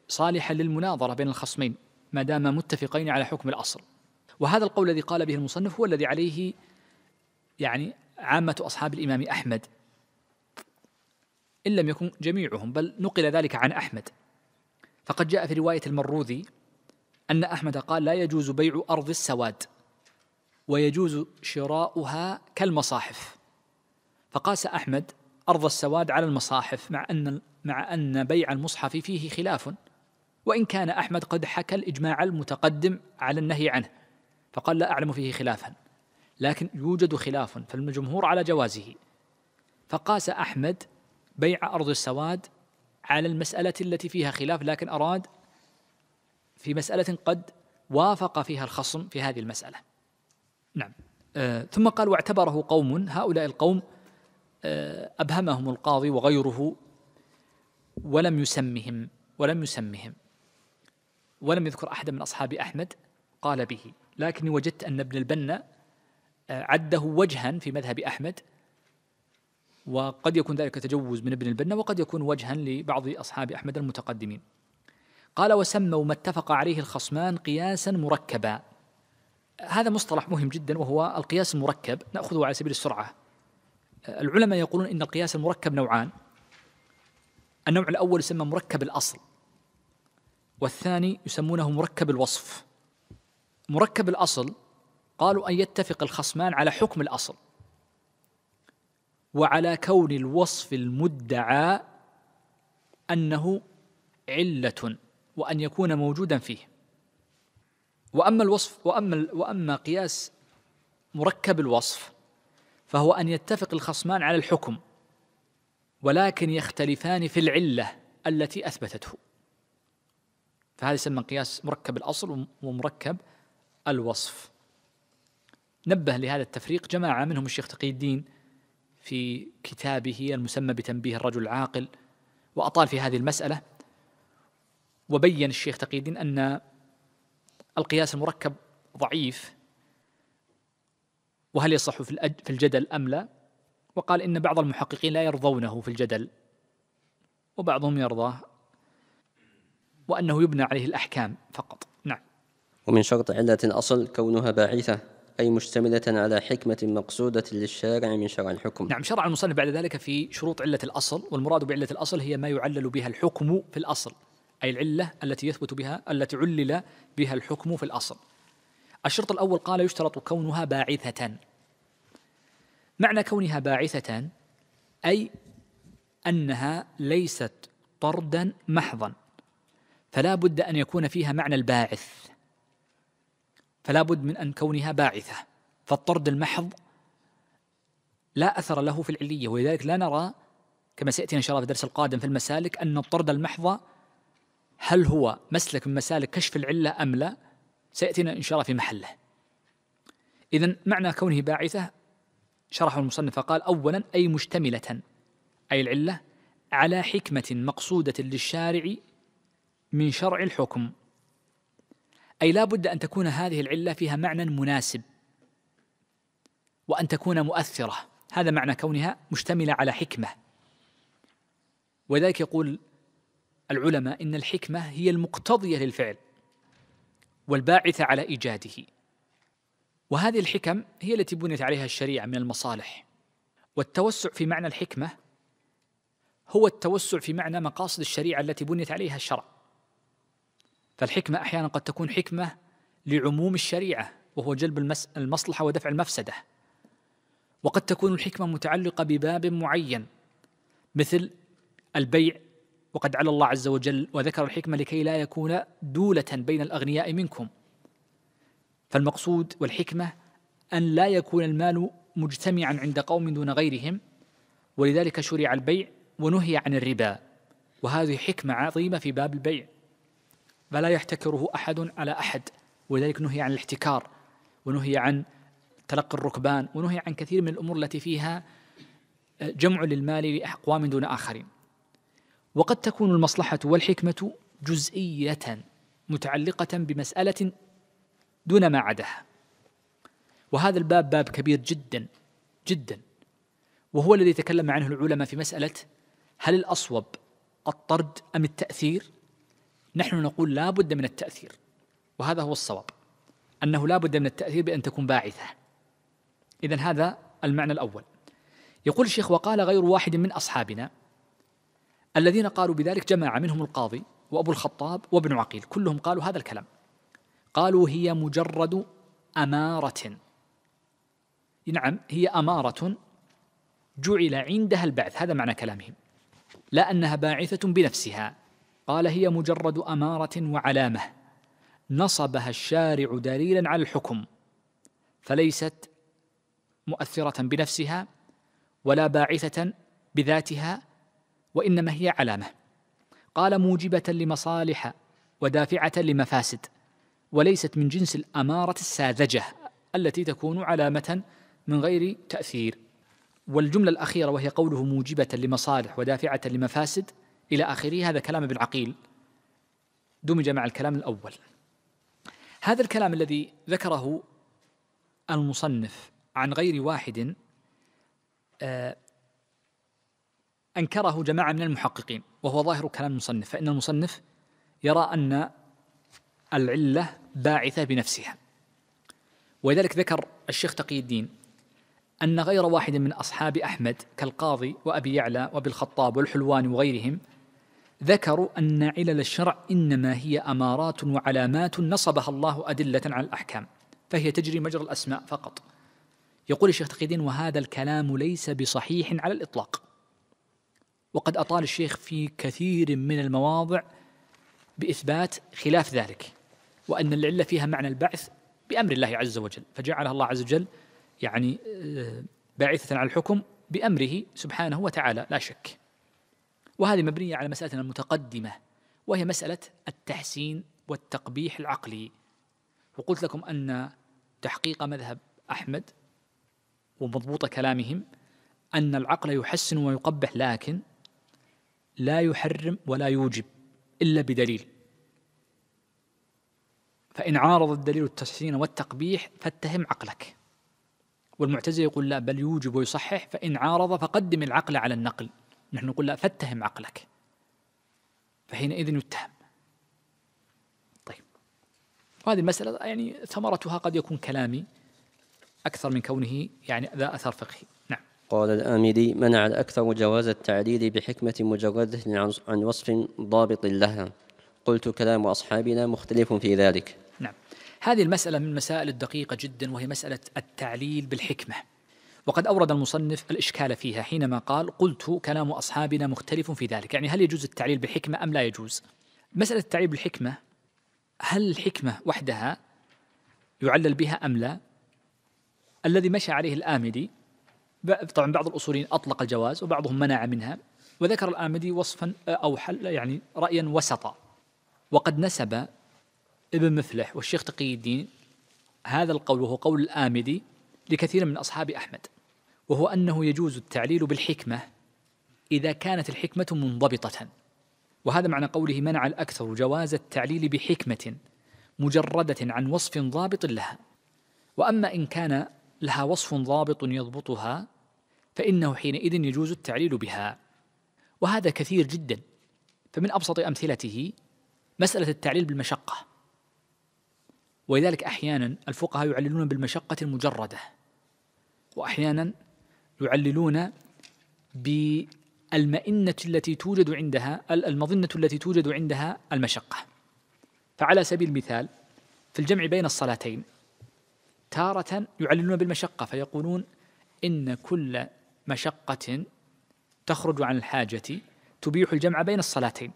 صالحا للمناظرة بين الخصمين ما دام متفقين على حكم الأصل وهذا القول الذي قال به المصنف هو الذي عليه يعني عامة أصحاب الإمام أحمد إن لم يكن جميعهم بل نقل ذلك عن أحمد فقد جاء في رواية المروذي أن أحمد قال لا يجوز بيع أرض السواد ويجوز شراؤها كالمصاحف فقاس أحمد أرض السواد على المصاحف مع أن مع أن بيع المصحف فيه خلاف وإن كان أحمد قد حكى الإجماع المتقدم على النهي عنه فقال لا أعلم فيه خلافا لكن يوجد خلاف فالجمهور على جوازه فقاس أحمد بيع أرض السواد على المسألة التي فيها خلاف لكن أراد في مسألة قد وافق فيها الخصم في هذه المسألة نعم آه، ثم قال واعتبره قوم هؤلاء القوم آه، أبهمهم القاضي وغيره ولم يسمهم ولم يسمهم ولم يذكر أحدا من أصحاب أحمد قال به لكني وجدت أن ابن البنا آه، عده وجها في مذهب أحمد وقد يكون ذلك تجوز من ابن البنا وقد يكون وجها لبعض أصحاب أحمد المتقدمين قال وسموا ما اتفق عليه الخصمان قياسا مركبا هذا مصطلح مهم جدا وهو القياس المركب ناخذه على سبيل السرعه العلماء يقولون ان القياس المركب نوعان النوع الاول يسمى مركب الاصل والثاني يسمونه مركب الوصف مركب الاصل قالوا ان يتفق الخصمان على حكم الاصل وعلى كون الوصف المدعى انه عله وأن يكون موجودا فيه وأما الوصف وأما وأما قياس مركب الوصف فهو أن يتفق الخصمان على الحكم ولكن يختلفان في العلة التي أثبتته فهذا يسمى قياس مركب الأصل ومركب الوصف نبه لهذا التفريق جماعة منهم الشيخ تقي الدين في كتابه المسمى بتنبيه الرجل العاقل وأطال في هذه المسألة وبين الشيخ تقي الدين أن القياس المركب ضعيف وهل يصح في في الجدل أم لا وقال إن بعض المحققين لا يرضونه في الجدل وبعضهم يرضاه وأنه يبنى عليه الأحكام فقط
نعم ومن شرط علة الاصل كونها باعثة أي مشتملة على حكمة مقصودة للشارع من شرع الحكم نعم شرع المصنف
بعد ذلك في شروط علة الأصل والمراد بعلة الأصل هي ما يعلل بها الحكم في الأصل أي العلة التي يثبت بها التي علل بها الحكم في الأصل الشرط الأول قال يشترط كونها باعثة معنى كونها باعثة أي أنها ليست طردا محضا فلا بد أن يكون فيها معنى الباعث فلا بد من أن كونها باعثة فالطرد المحض لا أثر له في العلية ولذلك لا نرى كما سيأتي إن شاء الله في الدرس القادم في المسالك أن الطرد المحض هل هو مسلك من مسالك كشف العلة أم لا سيأتينا إن شاء الله في محله إذا معنى كونه باعثة شرحه المصنف قال أولا أي مشتملة أي العلة على حكمة مقصودة للشارع من شرع الحكم أي لا بد أن تكون هذه العلة فيها معنى مناسب وأن تكون مؤثرة هذا معنى كونها مشتملة على حكمة وذلك يقول العلماء ان الحكمه هي المقتضيه للفعل والباعثه على ايجاده وهذه الحكم هي التي بنيت عليها الشريعه من المصالح والتوسع في معنى الحكمه هو التوسع في معنى مقاصد الشريعه التي بنيت عليها الشرع فالحكمه احيانا قد تكون حكمه لعموم الشريعه وهو جلب المصلحه ودفع المفسده وقد تكون الحكمه متعلقه بباب معين مثل البيع وقد على الله عز وجل وذكر الحكمة لكي لا يكون دولة بين الأغنياء منكم فالمقصود والحكمة أن لا يكون المال مجتمعا عند قوم دون غيرهم ولذلك شرع البيع ونهي عن الربا وهذه حكمة عظيمة في باب البيع فلا يحتكره أحد على أحد ولذلك نهي عن الاحتكار ونهي عن تلقي الركبان ونهي عن كثير من الأمور التي فيها جمع للمال لأقوام دون آخرين وقد تكون المصلحة والحكمة جزئية متعلقة بمسألة دون ما عداها وهذا الباب باب كبير جدا جدا وهو الذي تكلم عنه العلماء في مسألة هل الأصوب الطرد أم التأثير نحن نقول لا بد من التأثير وهذا هو الصواب أنه لا بد من التأثير بأن تكون باعثة إذا هذا المعنى الأول يقول الشيخ وقال غير واحد من أصحابنا الذين قالوا بذلك جماعة منهم القاضي وأبو الخطاب وابن عقيل كلهم قالوا هذا الكلام قالوا هي مجرد أمارة نعم هي أمارة جعل عندها البعث هذا معنى كلامهم لا أنها باعثة بنفسها قال هي مجرد أمارة وعلامة نصبها الشارع دليلا على الحكم فليست مؤثرة بنفسها ولا باعثة بذاتها وانما هي علامه قال موجبه لمصالح ودافعه لمفاسد وليست من جنس الاماره الساذجه التي تكون علامه من غير تاثير والجمله الاخيره وهي قوله موجبه لمصالح ودافعه لمفاسد الى اخره هذا كلام ابن عقيل دمج مع الكلام الاول هذا الكلام الذي ذكره المصنف عن غير واحد آه أنكره جماعة من المحققين وهو ظاهر كلام المصنف فإن المصنف يرى أن العلة باعثة بنفسها ولذلك ذكر الشيخ تقي الدين أن غير واحد من أصحاب أحمد كالقاضي وأبي يعلى وأبي الخطاب والحلواني وغيرهم ذكروا أن علل الشرع إنما هي أمارات وعلامات نصبها الله أدلة على الأحكام فهي تجري مجرى الأسماء فقط يقول الشيخ تقي الدين وهذا الكلام ليس بصحيح على الإطلاق وقد أطال الشيخ في كثير من المواضع بإثبات خلاف ذلك وأن العلة فيها معنى البعث بأمر الله عز وجل فجعلها الله عز وجل يعني آه، باعثة على الحكم بأمره سبحانه وتعالى لا شك وهذه مبنية على مسألتنا المتقدمة وهي مسألة التحسين والتقبيح العقلي وقلت لكم أن تحقيق مذهب أحمد ومضبوط كلامهم أن العقل يحسن ويقبح لكن لا يحرم ولا يوجب إلا بدليل فإن عارض الدليل التحسين والتقبيح فاتهم عقلك والمعتزلة يقول لا بل يوجب ويصحح فإن عارض فقدم العقل على النقل نحن نقول لا فاتهم عقلك فحينئذ يتهم طيب وهذه المسألة يعني ثمرتها قد يكون كلامي أكثر من كونه يعني ذا أثر فقهي نعم
قال الآمدي منع الأكثر جواز التعديل بحكمة مجرده عن وصف ضابط لها قلت كلام أصحابنا مختلف في ذلك
نعم هذه المسألة من المسائل الدقيقة جدا وهي مسألة التعليل بالحكمة وقد أورد المصنف الإشكال فيها حينما قال قلت كلام أصحابنا مختلف في ذلك يعني هل يجوز التعليل بالحكمة أم لا يجوز مسألة التعليل بالحكمة هل الحكمة وحدها يعلل بها أم لا الذي مشى عليه الآمدي طبعا بعض الاصوليين اطلق الجواز وبعضهم منع منها وذكر الآمدي وصفا آه، أو حل يعني رأيا وسطا وقد نسب ابن مفلح والشيخ تقي الدين هذا القول وهو قول الآمدي لكثير من أصحاب أحمد وهو أنه يجوز التعليل بالحكمة إذا كانت الحكمة منضبطة وهذا معنى قوله منع الأكثر جواز التعليل بحكمة مجردة عن وصف ضابط لها وأما إن كان لها وصف ضابط يضبطها فإنه حينئذ يجوز التعليل بها وهذا كثير جدا فمن أبسط أمثلته مسألة التعليل بالمشقة ولذلك أحيانا الفقهاء يعللون بالمشقة المجردة وأحيانا يعللون بالمئنة التي توجد عندها المظنة التي توجد عندها المشقة فعلى سبيل المثال في الجمع بين الصلاتين تارة يعللون بالمشقة فيقولون إن كل مشقة تخرج عن الحاجة تبيح الجمع بين الصلاتين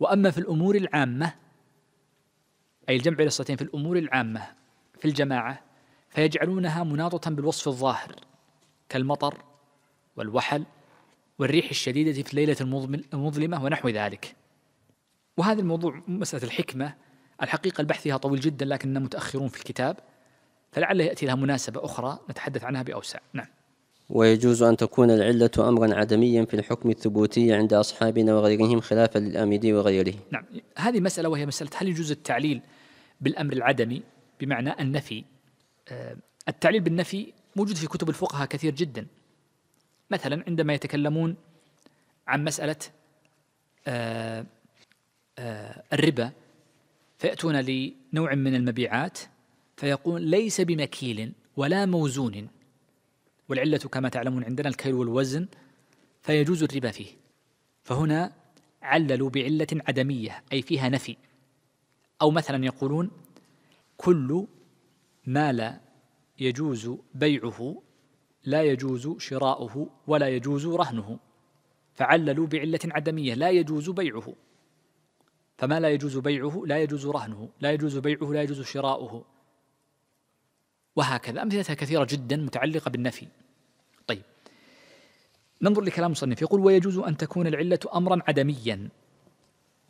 وأما في الأمور العامة أي الجمع بين الصلاتين في الأمور العامة في الجماعة فيجعلونها مناطة بالوصف الظاهر كالمطر والوحل والريح الشديدة في الليلة المظلمة ونحو ذلك وهذا الموضوع مسألة الحكمة الحقيقة البحث فيها طويل جدا لكننا متأخرون في الكتاب فلعله يأتي لها مناسبة أخرى نتحدث عنها بأوسع نعم
ويجوز أن تكون العلة أمرا عدميا في الحكم الثبوتي عند أصحابنا وغيرهم خلافا للآمدي وغيره نعم
هذه مسألة وهي مسألة هل يجوز التعليل بالأمر العدمي بمعنى النفي آه، التعليل بالنفي موجود في كتب الفقهاء كثير جدا مثلا عندما يتكلمون عن مسألة آه، آه، الربا فيأتون لنوع من المبيعات فيقول ليس بمكيل ولا موزون والعلة كما تعلمون عندنا الكيل والوزن فيجوز الربا فيه فهنا عللوا بعلة عدمية أي فيها نفي أو مثلا يقولون كل ما لا يجوز بيعه لا يجوز شراؤه ولا يجوز رهنه فعللوا بعلة عدمية لا يجوز بيعه فما لا يجوز بيعه لا يجوز رهنه لا يجوز بيعه لا يجوز شراؤه وهكذا أمثلتها كثيرة جدا متعلقة بالنفي ننظر لكلام المصنف يقول ويجوز أن تكون العلة أمرا عدميا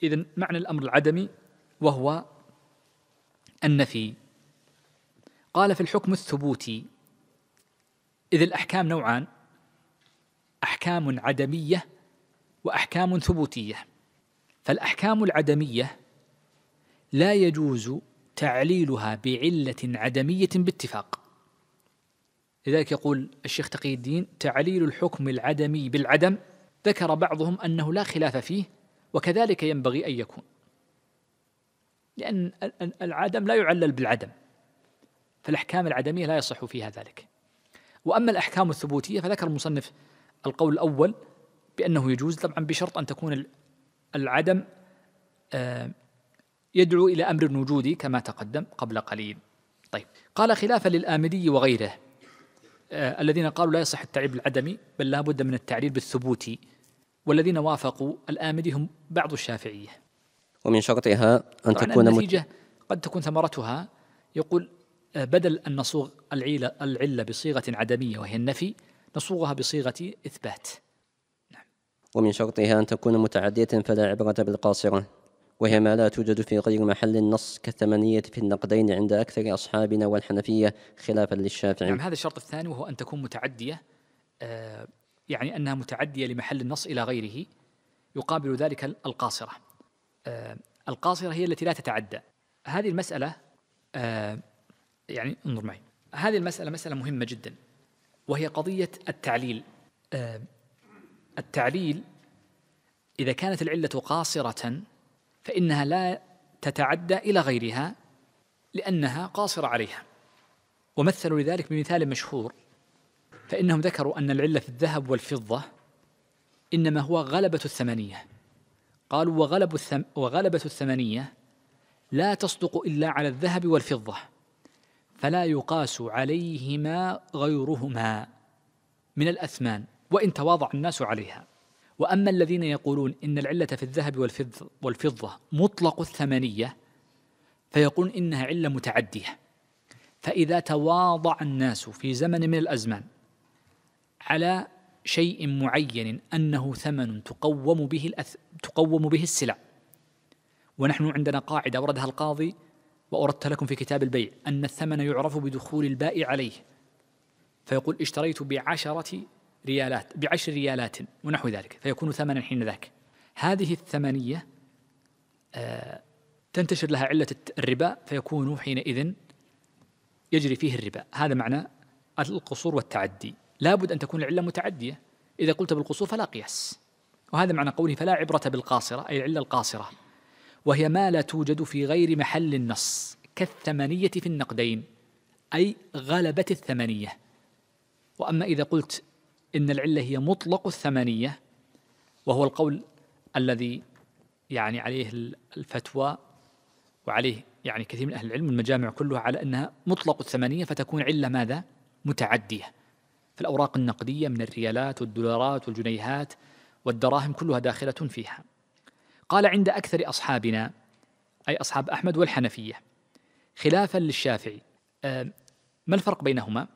إذا معنى الأمر العدمي وهو النفي قال في الحكم الثبوتي إذ الأحكام نوعان أحكام عدمية وأحكام ثبوتية فالأحكام العدمية لا يجوز تعليلها بعلة عدمية باتفاق لذلك يقول الشيخ تقي الدين تعليل الحكم العدمي بالعدم ذكر بعضهم انه لا خلاف فيه وكذلك ينبغي ان يكون لان العدم لا يعلل بالعدم فالاحكام العدميه لا يصح فيها ذلك واما الاحكام الثبوتيه فذكر المصنف القول الاول بانه يجوز طبعا بشرط ان تكون العدم آه، يدعو الى امر وجودي كما تقدم قبل قليل طيب قال خلافا للامدي وغيره آه، الذين قالوا لا يصح التعريب العدمي بل لا بد من التعريب الثبوتي والذين وافقوا الآمدي هم بعض الشافعية
ومن شرطها أن تكون النتيجة
مت... قد تكون ثمرتها يقول آه، بدل أن نصوغ العلة, العلة بصيغة عدمية وهي النفي نصوغها بصيغة إثبات
نعم. ومن شرطها أن تكون متعدية فلا عبرة بالقاصرة وهي ما لا توجد في غير محل النص كالثمانية في النقدين عند أكثر أصحابنا والحنفية خلافا للشافعي نعم هذا
الشرط الثاني وهو أن تكون متعدية
آه يعني أنها
متعدية لمحل النص إلى غيره يقابل ذلك القاصرة آه القاصرة هي التي لا تتعدى هذه المسألة آه يعني انظر معي هذه المسألة مسألة مهمة جدا وهي قضية التعليل آه، التعليل إذا كانت العلة قاصرة فإنها لا تتعدى إلى غيرها لأنها قاصرة عليها ومثلوا لذلك بمثال مشهور فإنهم ذكروا أن العلة في الذهب والفضة إنما هو غلبة الثمنية قالوا وغلب الثم وغلبة الثمنية لا تصدق إلا على الذهب والفضة فلا يقاس عليهما غيرهما من الأثمان وإن تواضع الناس عليها وأما الذين يقولون إن العلة في الذهب والفضة, والفضة مطلق الثمنية فيقولون إنها علة متعدية فإذا تواضع الناس في زمن من الأزمان على شيء معين أنه ثمن تقوم به الأث... تقوم به السلع ونحن عندنا قاعدة وردها القاضي وأردت لكم في كتاب البيع أن الثمن يعرف بدخول البائع عليه فيقول اشتريت بعشرة ريالات بعشر ريالات ونحو ذلك فيكون ثمنا حين ذاك هذه الثمنية آه، تنتشر لها علة الربا فيكون حينئذ يجري فيه الربا هذا معنى القصور والتعدي لابد أن تكون العلة متعدية إذا قلت بالقصور فلا قياس وهذا معنى قوله فلا عبرة بالقاصرة أي العلة القاصرة وهي ما لا توجد في غير محل النص كالثمنية في النقدين أي غلبة الثمنية وأما إذا قلت إن العلة هي مطلق الثمانية وهو القول الذي يعني عليه الفتوى وعليه يعني كثير من أهل العلم المجامع كلها على أنها مطلق الثمانية فتكون علة ماذا؟ متعدية في الأوراق النقدية من الريالات والدولارات والجنيهات والدراهم كلها داخلة فيها قال عند أكثر أصحابنا أي أصحاب أحمد والحنفية خلافا للشافعي آه، ما الفرق بينهما؟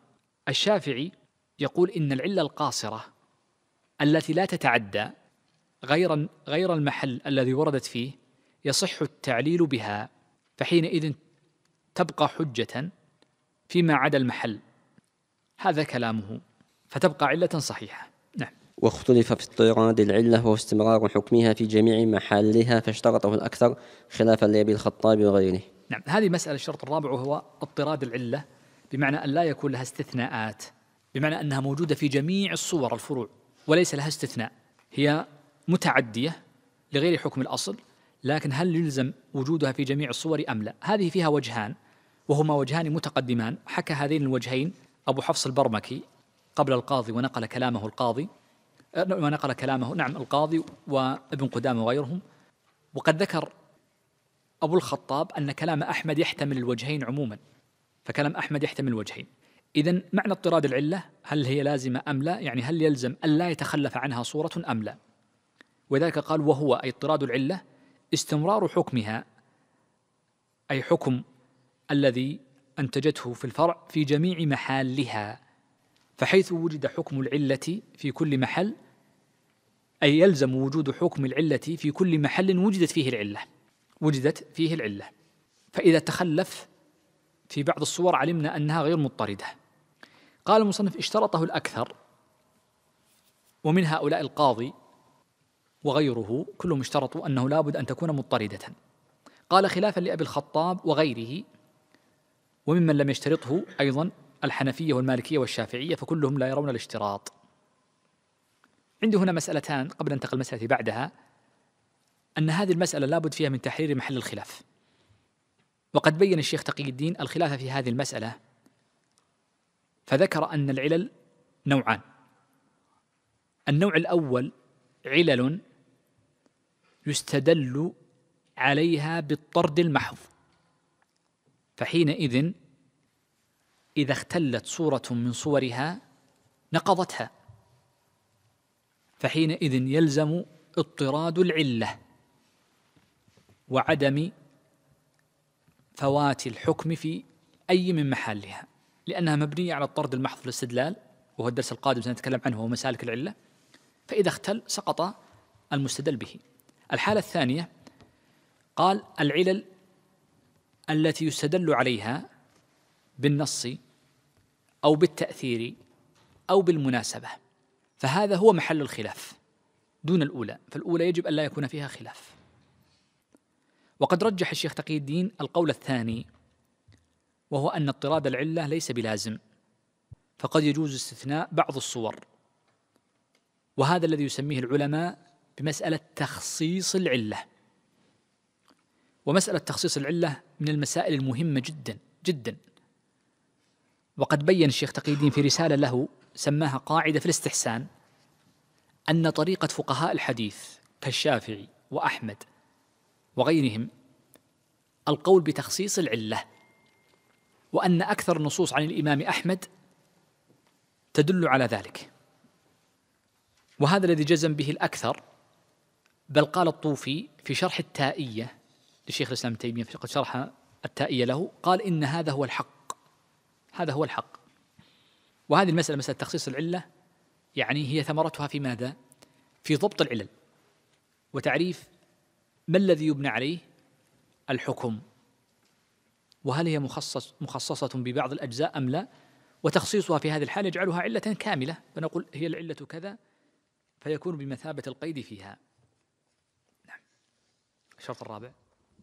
الشافعي يقول إن العلة القاصرة التي لا تتعدى غير غير المحل الذي وردت فيه يصح التعليل بها فحينئذ تبقى حجة فيما عدا المحل هذا كلامه فتبقى علة صحيحة
نعم واختلف في اضطراد العلة واستمرار حكمها في جميع محلها فاشترطه الأكثر خلافا لأبي الخطاب وغيره
نعم هذه مسألة الشرط الرابع وهو اضطراد العلة بمعنى أن لا يكون لها استثناءات بمعنى أنها موجودة في جميع الصور الفروع وليس لها استثناء هي متعدية لغير حكم الأصل لكن هل يلزم وجودها في جميع الصور أم لا هذه فيها وجهان وهما وجهان متقدمان حكى هذين الوجهين أبو حفص البرمكي قبل القاضي ونقل كلامه القاضي آه، ونقل كلامه نعم القاضي وابن قدامة وغيرهم وقد ذكر أبو الخطاب أن كلام أحمد يحتمل الوجهين عموما فكلام أحمد يحتمل الوجهين إذا معنى اضطراد العلة هل هي لازمة أم لا؟ يعني هل يلزم ألا يتخلف عنها صورة أم لا؟ وذلك قال وهو أي اضطراد العلة استمرار حكمها أي حكم الذي أنتجته في الفرع في جميع محالها فحيث وجد حكم العلة في كل محل أي يلزم وجود حكم العلة في كل محل وجدت فيه العلة وجدت فيه العلة فإذا تخلف في بعض الصور علمنا أنها غير مضطردة قال المصنف اشترطه الأكثر ومن هؤلاء القاضي وغيره كلهم اشترطوا أنه لابد أن تكون مضطردة قال خلافا لأبي الخطاب وغيره وممن لم يشترطه أيضا الحنفية والمالكية والشافعية فكلهم لا يرون الاشتراط عندي هنا مسألتان قبل أن أنتقل مسألة بعدها أن هذه المسألة لابد فيها من تحرير محل الخلاف وقد بين الشيخ تقي الدين الخلاف في هذه المسألة فذكر أن العلل نوعان النوع الأول علل يستدل عليها بالطرد المحض فحينئذ إذا اختلت صورة من صورها نقضتها فحينئذ يلزم اضطراد العلة وعدم فوات الحكم في أي من محلها لأنها مبنية على الطرد المحض للاستدلال وهو الدرس القادم سنتكلم عنه هو مسالك العلة فإذا اختل سقط المستدل به الحالة الثانية قال العلل التي يستدل عليها بالنص أو بالتأثير أو بالمناسبة فهذا هو محل الخلاف دون الأولى فالأولى يجب أن لا يكون فيها خلاف وقد رجح الشيخ تقي الدين القول الثاني وهو أن اضطراد العلة ليس بلازم فقد يجوز استثناء بعض الصور وهذا الذي يسميه العلماء بمسألة تخصيص العلة ومسألة تخصيص العلة من المسائل المهمة جدا جدا وقد بين الشيخ تقي الدين في رسالة له سماها قاعدة في الاستحسان أن طريقة فقهاء الحديث كالشافعي وأحمد وغيرهم القول بتخصيص العلة وأن أكثر النصوص عن الإمام أحمد تدل على ذلك وهذا الذي جزم به الأكثر بل قال الطوفي في شرح التائية لشيخ الإسلام ابن تيمية في شرح التائية له قال إن هذا هو الحق هذا هو الحق وهذه المسألة مسألة تخصيص العلة يعني هي ثمرتها في ماذا؟ في ضبط العلل وتعريف ما الذي يبنى عليه الحكم وهل هي مخصص مخصصة ببعض الأجزاء أم لا وتخصيصها في هذه الحال يجعلها علة كاملة فنقول هي العلة كذا فيكون بمثابة القيد فيها نعم الشرط الرابع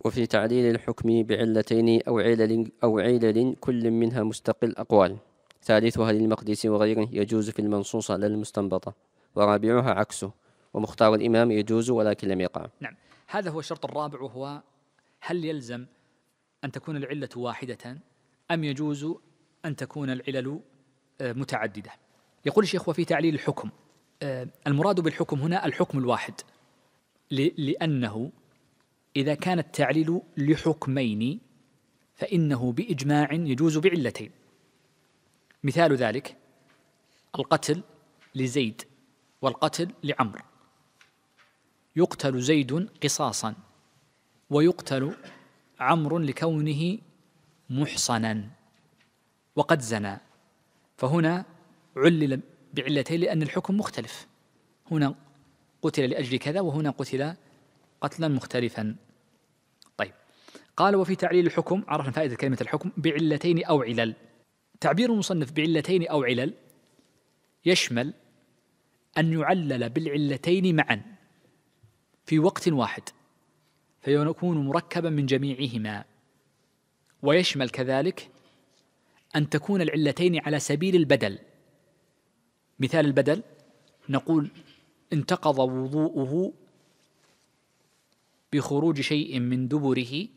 وفي تعليل الحكم بعلتين أو علل أو علل كل منها مستقل أقوال ثالثها للمقدس وغيره يجوز في المنصوصة لا المستنبطة ورابعها عكسه ومختار الإمام يجوز ولكن لم يقع
نعم هذا هو الشرط الرابع وهو هل يلزم أن تكون العلة واحدة أم يجوز أن تكون العلل آه، متعددة يقول الشيخ وفي تعليل الحكم آه، المراد بالحكم هنا الحكم الواحد لأنه إذا كان التعليل لحكمين فإنه بإجماع يجوز بعلتين مثال ذلك القتل لزيد والقتل لعمر يقتل زيد قصاصا ويقتل عمرو لكونه محصنا وقد زنى فهنا علل بعلتين لأن الحكم مختلف هنا قتل لأجل كذا وهنا قتل قتلا مختلفا طيب قال وفي تعليل الحكم عرفنا فائدة كلمة الحكم بعلتين أو علل تعبير المصنف بعلتين أو علل يشمل أن يعلل بالعلتين معا في وقت واحد فيكون مركبا من جميعهما ويشمل كذلك أن تكون العلتين على سبيل البدل مثال البدل نقول انتقض وضوءه بخروج شيء من دبره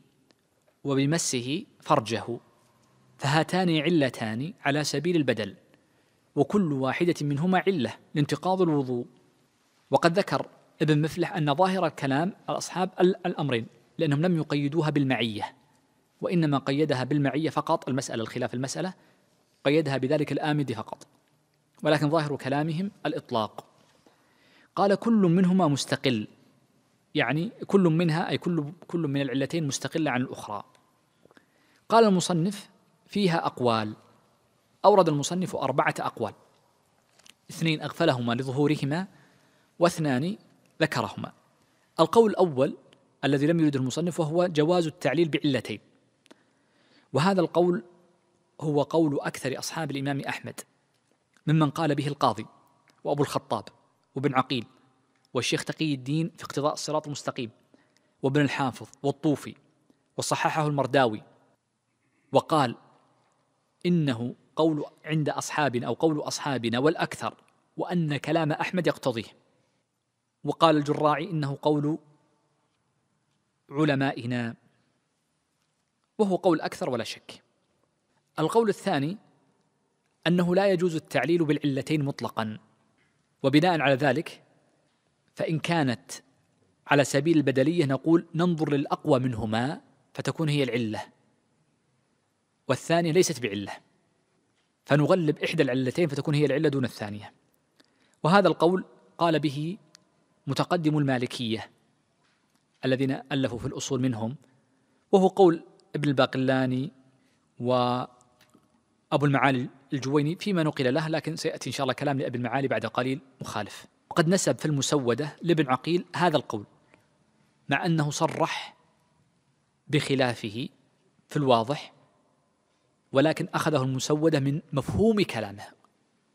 وبمسه فرجه فهاتان علتان على سبيل البدل وكل واحدة منهما علة لانتقاض الوضوء وقد ذكر ابن مفلح أن ظاهر الكلام الأصحاب الأمرين لأنهم لم يقيدوها بالمعية وإنما قيدها بالمعية فقط المسألة الخلاف المسألة قيدها بذلك الآمد فقط ولكن ظاهر كلامهم الإطلاق قال كل منهما مستقل يعني كل منها أي كل, كل من العلتين مستقلة عن الأخرى قال المصنف فيها أقوال أورد المصنف أربعة أقوال اثنين أغفلهما لظهورهما واثنان ذكرهما القول الأول الذي لم يرده المصنف وهو جواز التعليل بعلتين وهذا القول هو قول أكثر أصحاب الإمام أحمد ممن قال به القاضي وأبو الخطاب وابن عقيل والشيخ تقي الدين في اقتضاء الصراط المستقيم وابن الحافظ والطوفي وصححه المرداوي وقال إنه قول عند أصحابنا أو قول أصحابنا والأكثر وأن كلام أحمد يقتضيه وقال الجراعي إنه قول علمائنا وهو قول أكثر ولا شك القول الثاني أنه لا يجوز التعليل بالعلتين مطلقا وبناء على ذلك فإن كانت على سبيل البدلية نقول ننظر للأقوى منهما فتكون هي العلة والثانية ليست بعلة فنغلب إحدى العلتين فتكون هي العلة دون الثانية وهذا القول قال به متقدم المالكية الذين ألفوا في الأصول منهم وهو قول ابن الباقلاني وأبو المعالي الجويني فيما نقل له لكن سيأتي إن شاء الله كلام لأبي المعالي بعد قليل مخالف وقد نسب في المسودة لابن عقيل هذا القول مع أنه صرح بخلافه في الواضح ولكن أخذه المسودة من مفهوم كلامه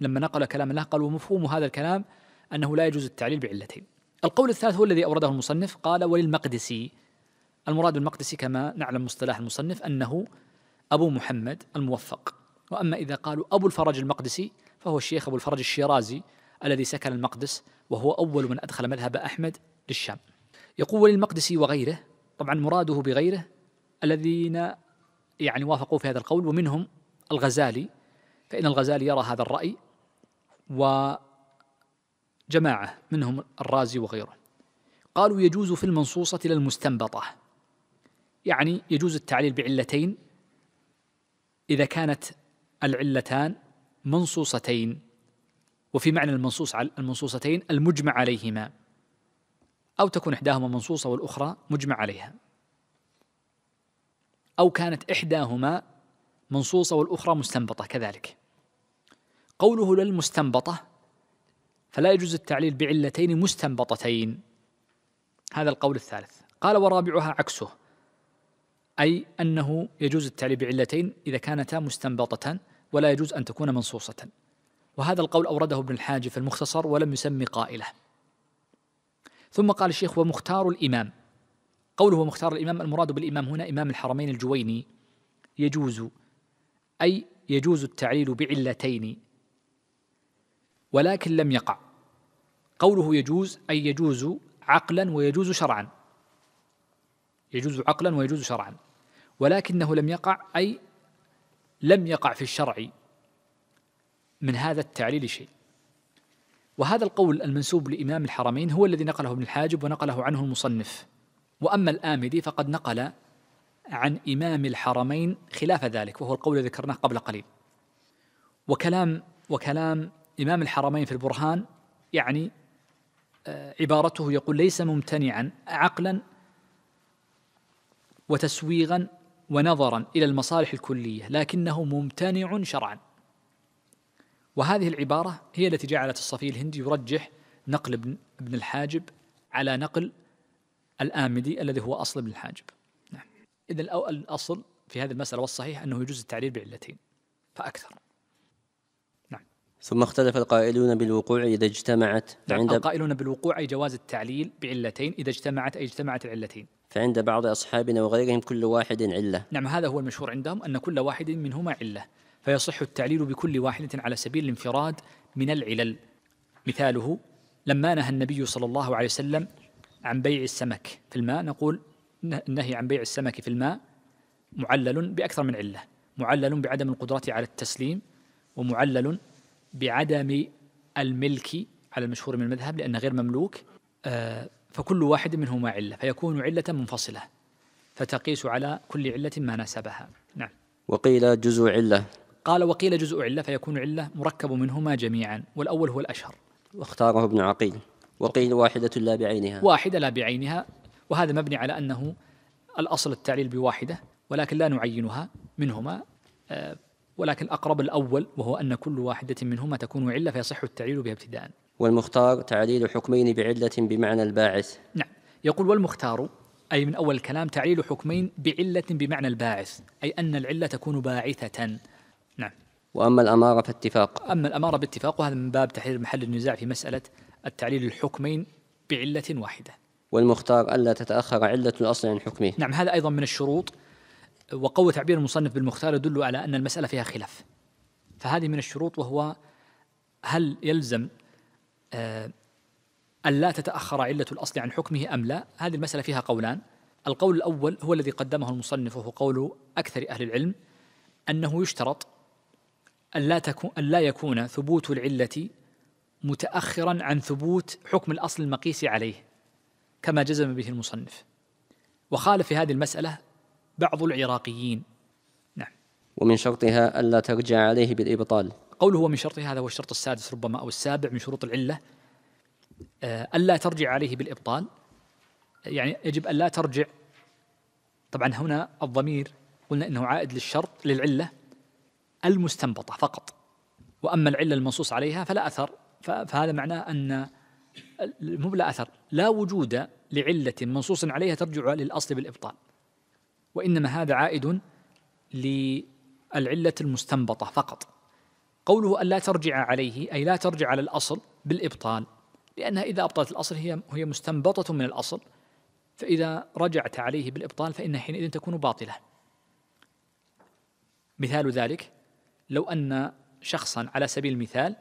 لما نقل كلام الله قال ومفهوم هذا الكلام أنه لا يجوز التعليل بعلتين القول الثالث هو الذي أورده المصنف قال وللمقدسي المراد بالمقدسي كما نعلم مصطلح المصنف أنه أبو محمد الموفق وأما إذا قالوا أبو الفرج المقدسي فهو الشيخ أبو الفرج الشيرازي الذي سكن المقدس وهو أول من أدخل مذهب أحمد للشام يقول للمقدسي وغيره طبعا مراده بغيره الذين يعني وافقوا في هذا القول ومنهم الغزالي فإن الغزالي يرى هذا الرأي و جماعة منهم الرازي وغيره قالوا يجوز في المنصوصة للمستنبطة يعني يجوز التعليل بعلتين إذا كانت العلتان منصوصتين وفي معنى المنصوص على المنصوصتين المجمع عليهما أو تكون إحداهما منصوصة والأخرى مجمع عليها أو كانت إحداهما منصوصة والأخرى مستنبطة كذلك قوله للمستنبطة فلا يجوز التعليل بعلتين مستنبطتين هذا القول الثالث قال ورابعها عكسه أي أنه يجوز التعليل بعلتين إذا كانتا مستنبطة ولا يجوز أن تكون منصوصة وهذا القول أورده ابن الحاج في المختصر ولم يسمي قائله ثم قال الشيخ ومختار الإمام قوله مختار الإمام المراد بالإمام هنا إمام الحرمين الجويني يجوز أي يجوز التعليل بعلتين ولكن لم يقع قوله يجوز أي يجوز عقلا ويجوز شرعا يجوز عقلا ويجوز شرعا ولكنه لم يقع أي لم يقع في الشرع من هذا التعليل شيء وهذا القول المنسوب لإمام الحرمين هو الذي نقله ابن الحاجب ونقله عنه المصنف وأما الآمدي فقد نقل عن إمام الحرمين خلاف ذلك وهو القول الذي ذكرناه قبل قليل وكلام وكلام إمام الحرمين في البرهان يعني آه، عبارته يقول ليس ممتنعا عقلا وتسويغا ونظرا إلى المصالح الكلية لكنه ممتنع شرعا وهذه العبارة هي التي جعلت الصفي الهندي يرجح نقل ابن الحاجب على نقل الآمدي الذي هو أصل ابن الحاجب نعم. إذن الأصل في هذه المسألة والصحيح أنه يجوز التعليل بعلتين فأكثر
ثم اختلف القائلون بالوقوع إذا اجتمعت نعم، عند القائلون
بالوقوع أي جواز التعليل بعلتين إذا اجتمعت أي اجتمعت العلتين
فعند بعض أصحابنا وغيرهم كل واحد علة
نعم هذا هو المشهور عندهم أن كل واحد منهما علة
فيصح التعليل
بكل واحدة على سبيل الانفراد من العلل مثاله لما نهى النبي صلى الله عليه وسلم عن بيع السمك في الماء نقول النهي عن بيع السمك في الماء معلل بأكثر من علة معلل بعدم القدرة على التسليم ومعلل بعدم الملك على المشهور من المذهب لأنه غير مملوك آه، فكل واحد منهما علة فيكون علة منفصلة فتقيس على كل علة ما ناسبها
نعم وقيل جزء علة
قال وقيل جزء علة فيكون علة مركب منهما جميعا والأول هو الأشهر
واختاره ابن عقيل وقيل واحدة لا بعينها واحدة
لا بعينها وهذا مبني على أنه الأصل التعليل بواحدة ولكن لا نعينها منهما آه، ولكن الأقرب الأول وهو أن كل واحدة منهما تكون علة فيصح التعليل بها ابتداء
والمختار تعليل حكمين بعلة بمعنى الباعث
نعم يقول والمختار أي من أول الكلام تعليل حكمين بعلة بمعنى الباعث أي أن العلة تكون باعثة
نعم وأما الأمارة فاتفاق
أما الأمارة باتفاق وهذا من باب تحرير محل النزاع في مسألة التعليل الحكمين بعلة واحدة
والمختار ألا تتأخر علة الأصل عن حكمه نعم هذا أيضا من
الشروط وقوة تعبير المصنف بالمختار يدل على أن المسألة فيها خلاف فهذه من الشروط وهو هل يلزم آه، أن لا تتأخر علة الأصل عن حكمه أم لا هذه المسألة فيها قولان القول الأول هو الذي قدمه المصنف وهو قول أكثر أهل العلم أنه يشترط أن لا, تكون أن لا يكون ثبوت العلة متأخرا عن ثبوت حكم الأصل المقيس عليه كما جزم به المصنف وخالف في هذه المسألة بعض العراقيين
نعم ومن شرطها ألا ترجع عليه بالإبطال
قوله ومن شرطها هذا هو الشرط السادس ربما أو السابع من شروط العلة آه، ألا ترجع عليه بالإبطال يعني يجب ألا ترجع طبعا هنا الضمير قلنا انه عائد للشرط للعله المستنبطه فقط واما العله المنصوص عليها فلا اثر فهذا معناه ان مو بلا اثر لا وجود لعله منصوص عليها ترجع للاصل بالابطال وإنما هذا عائد للعلة المستنبطة فقط قوله أن لا ترجع عليه أي لا ترجع على الأصل بالإبطال لأنها إذا أبطلت الأصل هي هي مستنبطة من الأصل فإذا رجعت عليه بالإبطال فإنها حينئذ تكون باطلة مثال ذلك لو أن شخصا على سبيل المثال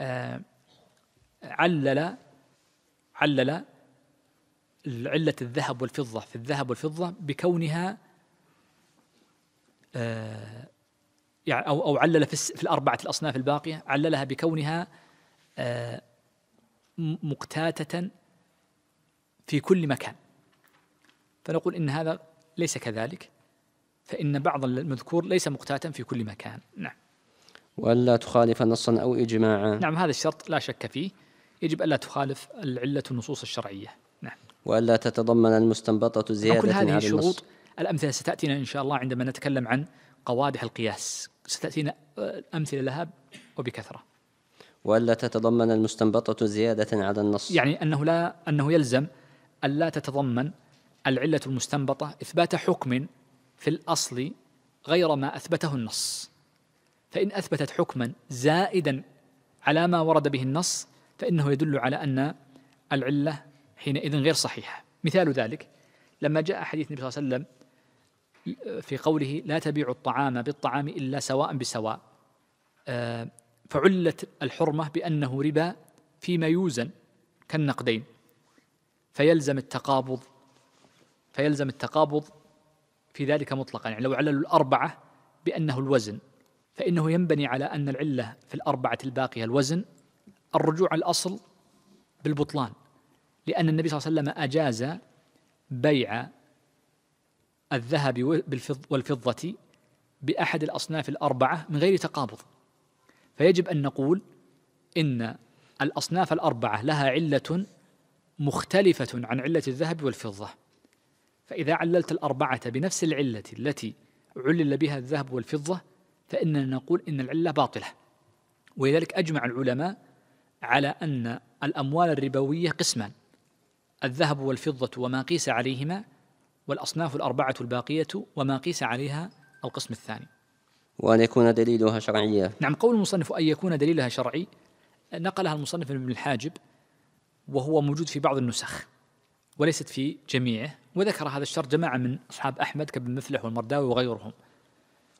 آه، علل علل علة الذهب والفضة في الذهب والفضة بكونها آه، يعني أو أو علل في, في الأربعة الأصناف الباقية عللها بكونها آه، مقتاتة في كل مكان فنقول إن هذا ليس كذلك فإن بعض المذكور ليس مقتاتا في كل مكان
نعم وألا تخالف نصا أو إجماعا
نعم هذا الشرط لا شك فيه يجب ألا تخالف العلة النصوص الشرعية
والا تتضمن المستنبطه زياده كل هذه الشروط
الامثله ستاتينا ان شاء الله عندما نتكلم عن قوادح القياس ستاتينا آه، امثله لها وبكثره
والا تتضمن المستنبطه زياده على النص يعني
انه لا انه يلزم الا تتضمن العله المستنبطه اثبات حكم في الاصل غير ما اثبته النص فان اثبتت حكما زائدا على ما ورد به النص فانه يدل على ان العله حينئذ غير صحيحة مثال ذلك لما جاء حديث النبي صلى الله عليه وسلم في قوله لا تبيع الطعام بالطعام إلا سواء بسواء آه، فعلت الحرمة بأنه ربا فيما يوزن كالنقدين فيلزم التقابض فيلزم التقابض في ذلك مطلقا يعني لو عللوا الأربعة بأنه الوزن فإنه ينبني على أن العلة في الأربعة الباقية الوزن الرجوع الأصل بالبطلان لأن النبي صلى الله عليه وسلم أجاز بيع الذهب والفضة بأحد الأصناف الأربعة من غير تقابض فيجب أن نقول إن الأصناف الأربعة لها علة مختلفة عن علة الذهب والفضة فإذا عللت الأربعة بنفس العلة التي علل بها الذهب والفضة فإننا نقول إن العلة باطلة ولذلك أجمع العلماء على أن الأموال الربوية قسمان الذهب والفضة وما قيس عليهما والأصناف الأربعة الباقية وما قيس عليها القسم الثاني
وأن يكون دليلها شرعيا
نعم قول المصنف أن يكون دليلها شرعي نقلها المصنف ابن الحاجب وهو موجود في بعض النسخ وليست في جميعه وذكر هذا الشرط جماعة من أصحاب أحمد كابن مفلح والمرداوي وغيرهم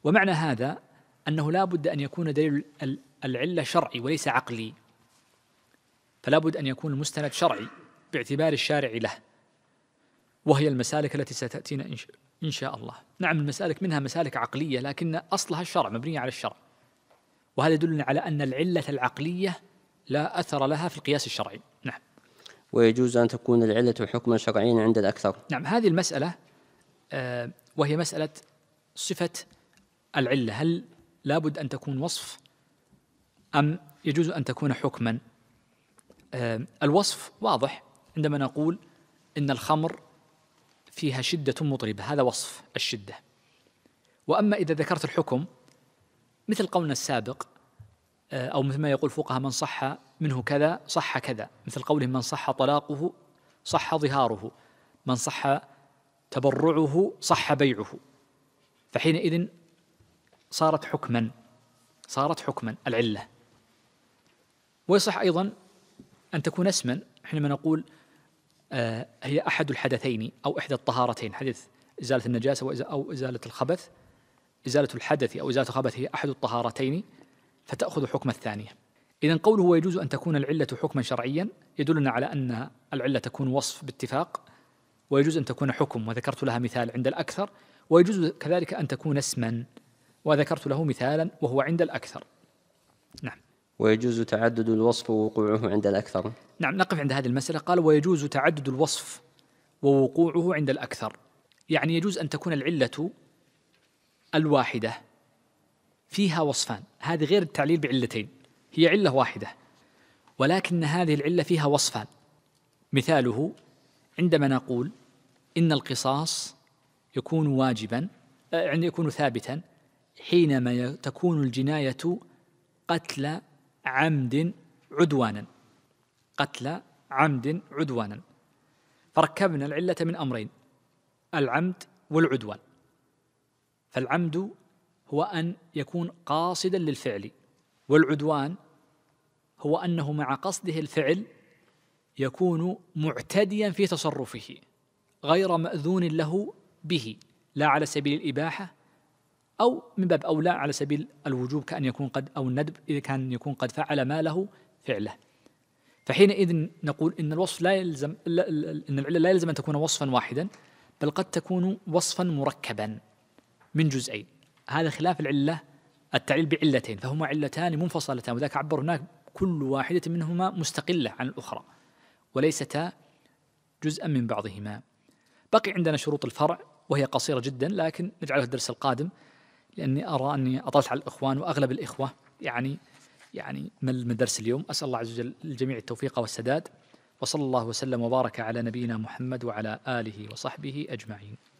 ومعنى هذا أنه لا بد أن يكون دليل العلة شرعي وليس عقلي فلا بد أن يكون المستند شرعي باعتبار الشارع له وهي المسالك التي ستأتينا إن شاء الله نعم المسالك منها مسالك عقلية لكن أصلها الشرع مبنية على الشرع وهذا يدلنا على أن العلة العقلية لا أثر لها في القياس الشرعي
نعم ويجوز أن تكون العلة حكما شرعيا عند الأكثر
نعم هذه المسألة آه، وهي مسألة صفة العلة هل لابد أن تكون وصف أم يجوز أن تكون حكما آه، الوصف واضح عندما نقول إن الخمر فيها شدة مطربة هذا وصف الشدة وأما إذا ذكرت الحكم مثل قولنا السابق آه، أو مثل ما يقول فقهاء من صح منه كذا صح كذا مثل قولهم من صح طلاقه صح ظهاره من صح تبرعه صح بيعه فحينئذ صارت حكما صارت حكما العلة ويصح أيضا أن تكون اسما حينما نقول آه، هي أحد الحدثين أو إحدى الطهارتين حدث إزالة النجاسة أو إزالة الخبث إزالة الحدث أو إزالة الخبث هي أحد الطهارتين فتأخذ حكم الثانية إذا قوله ويجوز أن تكون العلة حكما شرعيا يدلنا على أن العلة تكون وصف باتفاق ويجوز أن تكون حكم وذكرت لها مثال عند الأكثر ويجوز كذلك أن تكون اسما وذكرت له مثالا وهو عند الأكثر
نعم ويجوز تعدد الوصف ووقوعه عند الأكثر
نعم نقف عند هذه المسألة قال ويجوز تعدد الوصف ووقوعه عند الأكثر يعني يجوز أن تكون العلة الواحدة فيها وصفان هذه غير التعليل بعلتين هي علة واحدة ولكن هذه العلة فيها وصفان مثاله عندما نقول إن القصاص يكون واجبا يعني يكون ثابتا حينما تكون الجناية قتل عمد عدوانا قتل عمد عدوانا فركبنا العلة من أمرين العمد والعدوان فالعمد هو أن يكون قاصدا للفعل والعدوان هو أنه مع قصده الفعل يكون معتديا في تصرفه غير مأذون له به لا على سبيل الإباحة أو من باب أولى على سبيل الوجوب كأن يكون قد أو الندب إذا كان يكون قد فعل ما له فعله فحينئذ نقول إن الوصف لا يلزم إن العلة لا يلزم أن تكون وصفا واحدا بل قد تكون وصفا مركبا من جزئين هذا خلاف العلة التعليل بعلتين فهما علتان منفصلتان وذاك عبر هناك كل واحدة منهما مستقلة عن الأخرى وليستا جزءا من بعضهما بقي عندنا شروط الفرع وهي قصيرة جدا لكن نجعلها الدرس القادم لاني ارى اني اطلت على الاخوان واغلب الاخوه يعني يعني من درس اليوم اسال الله عز وجل الجميع التوفيق والسداد وصلى الله وسلم وبارك على نبينا محمد وعلى اله وصحبه اجمعين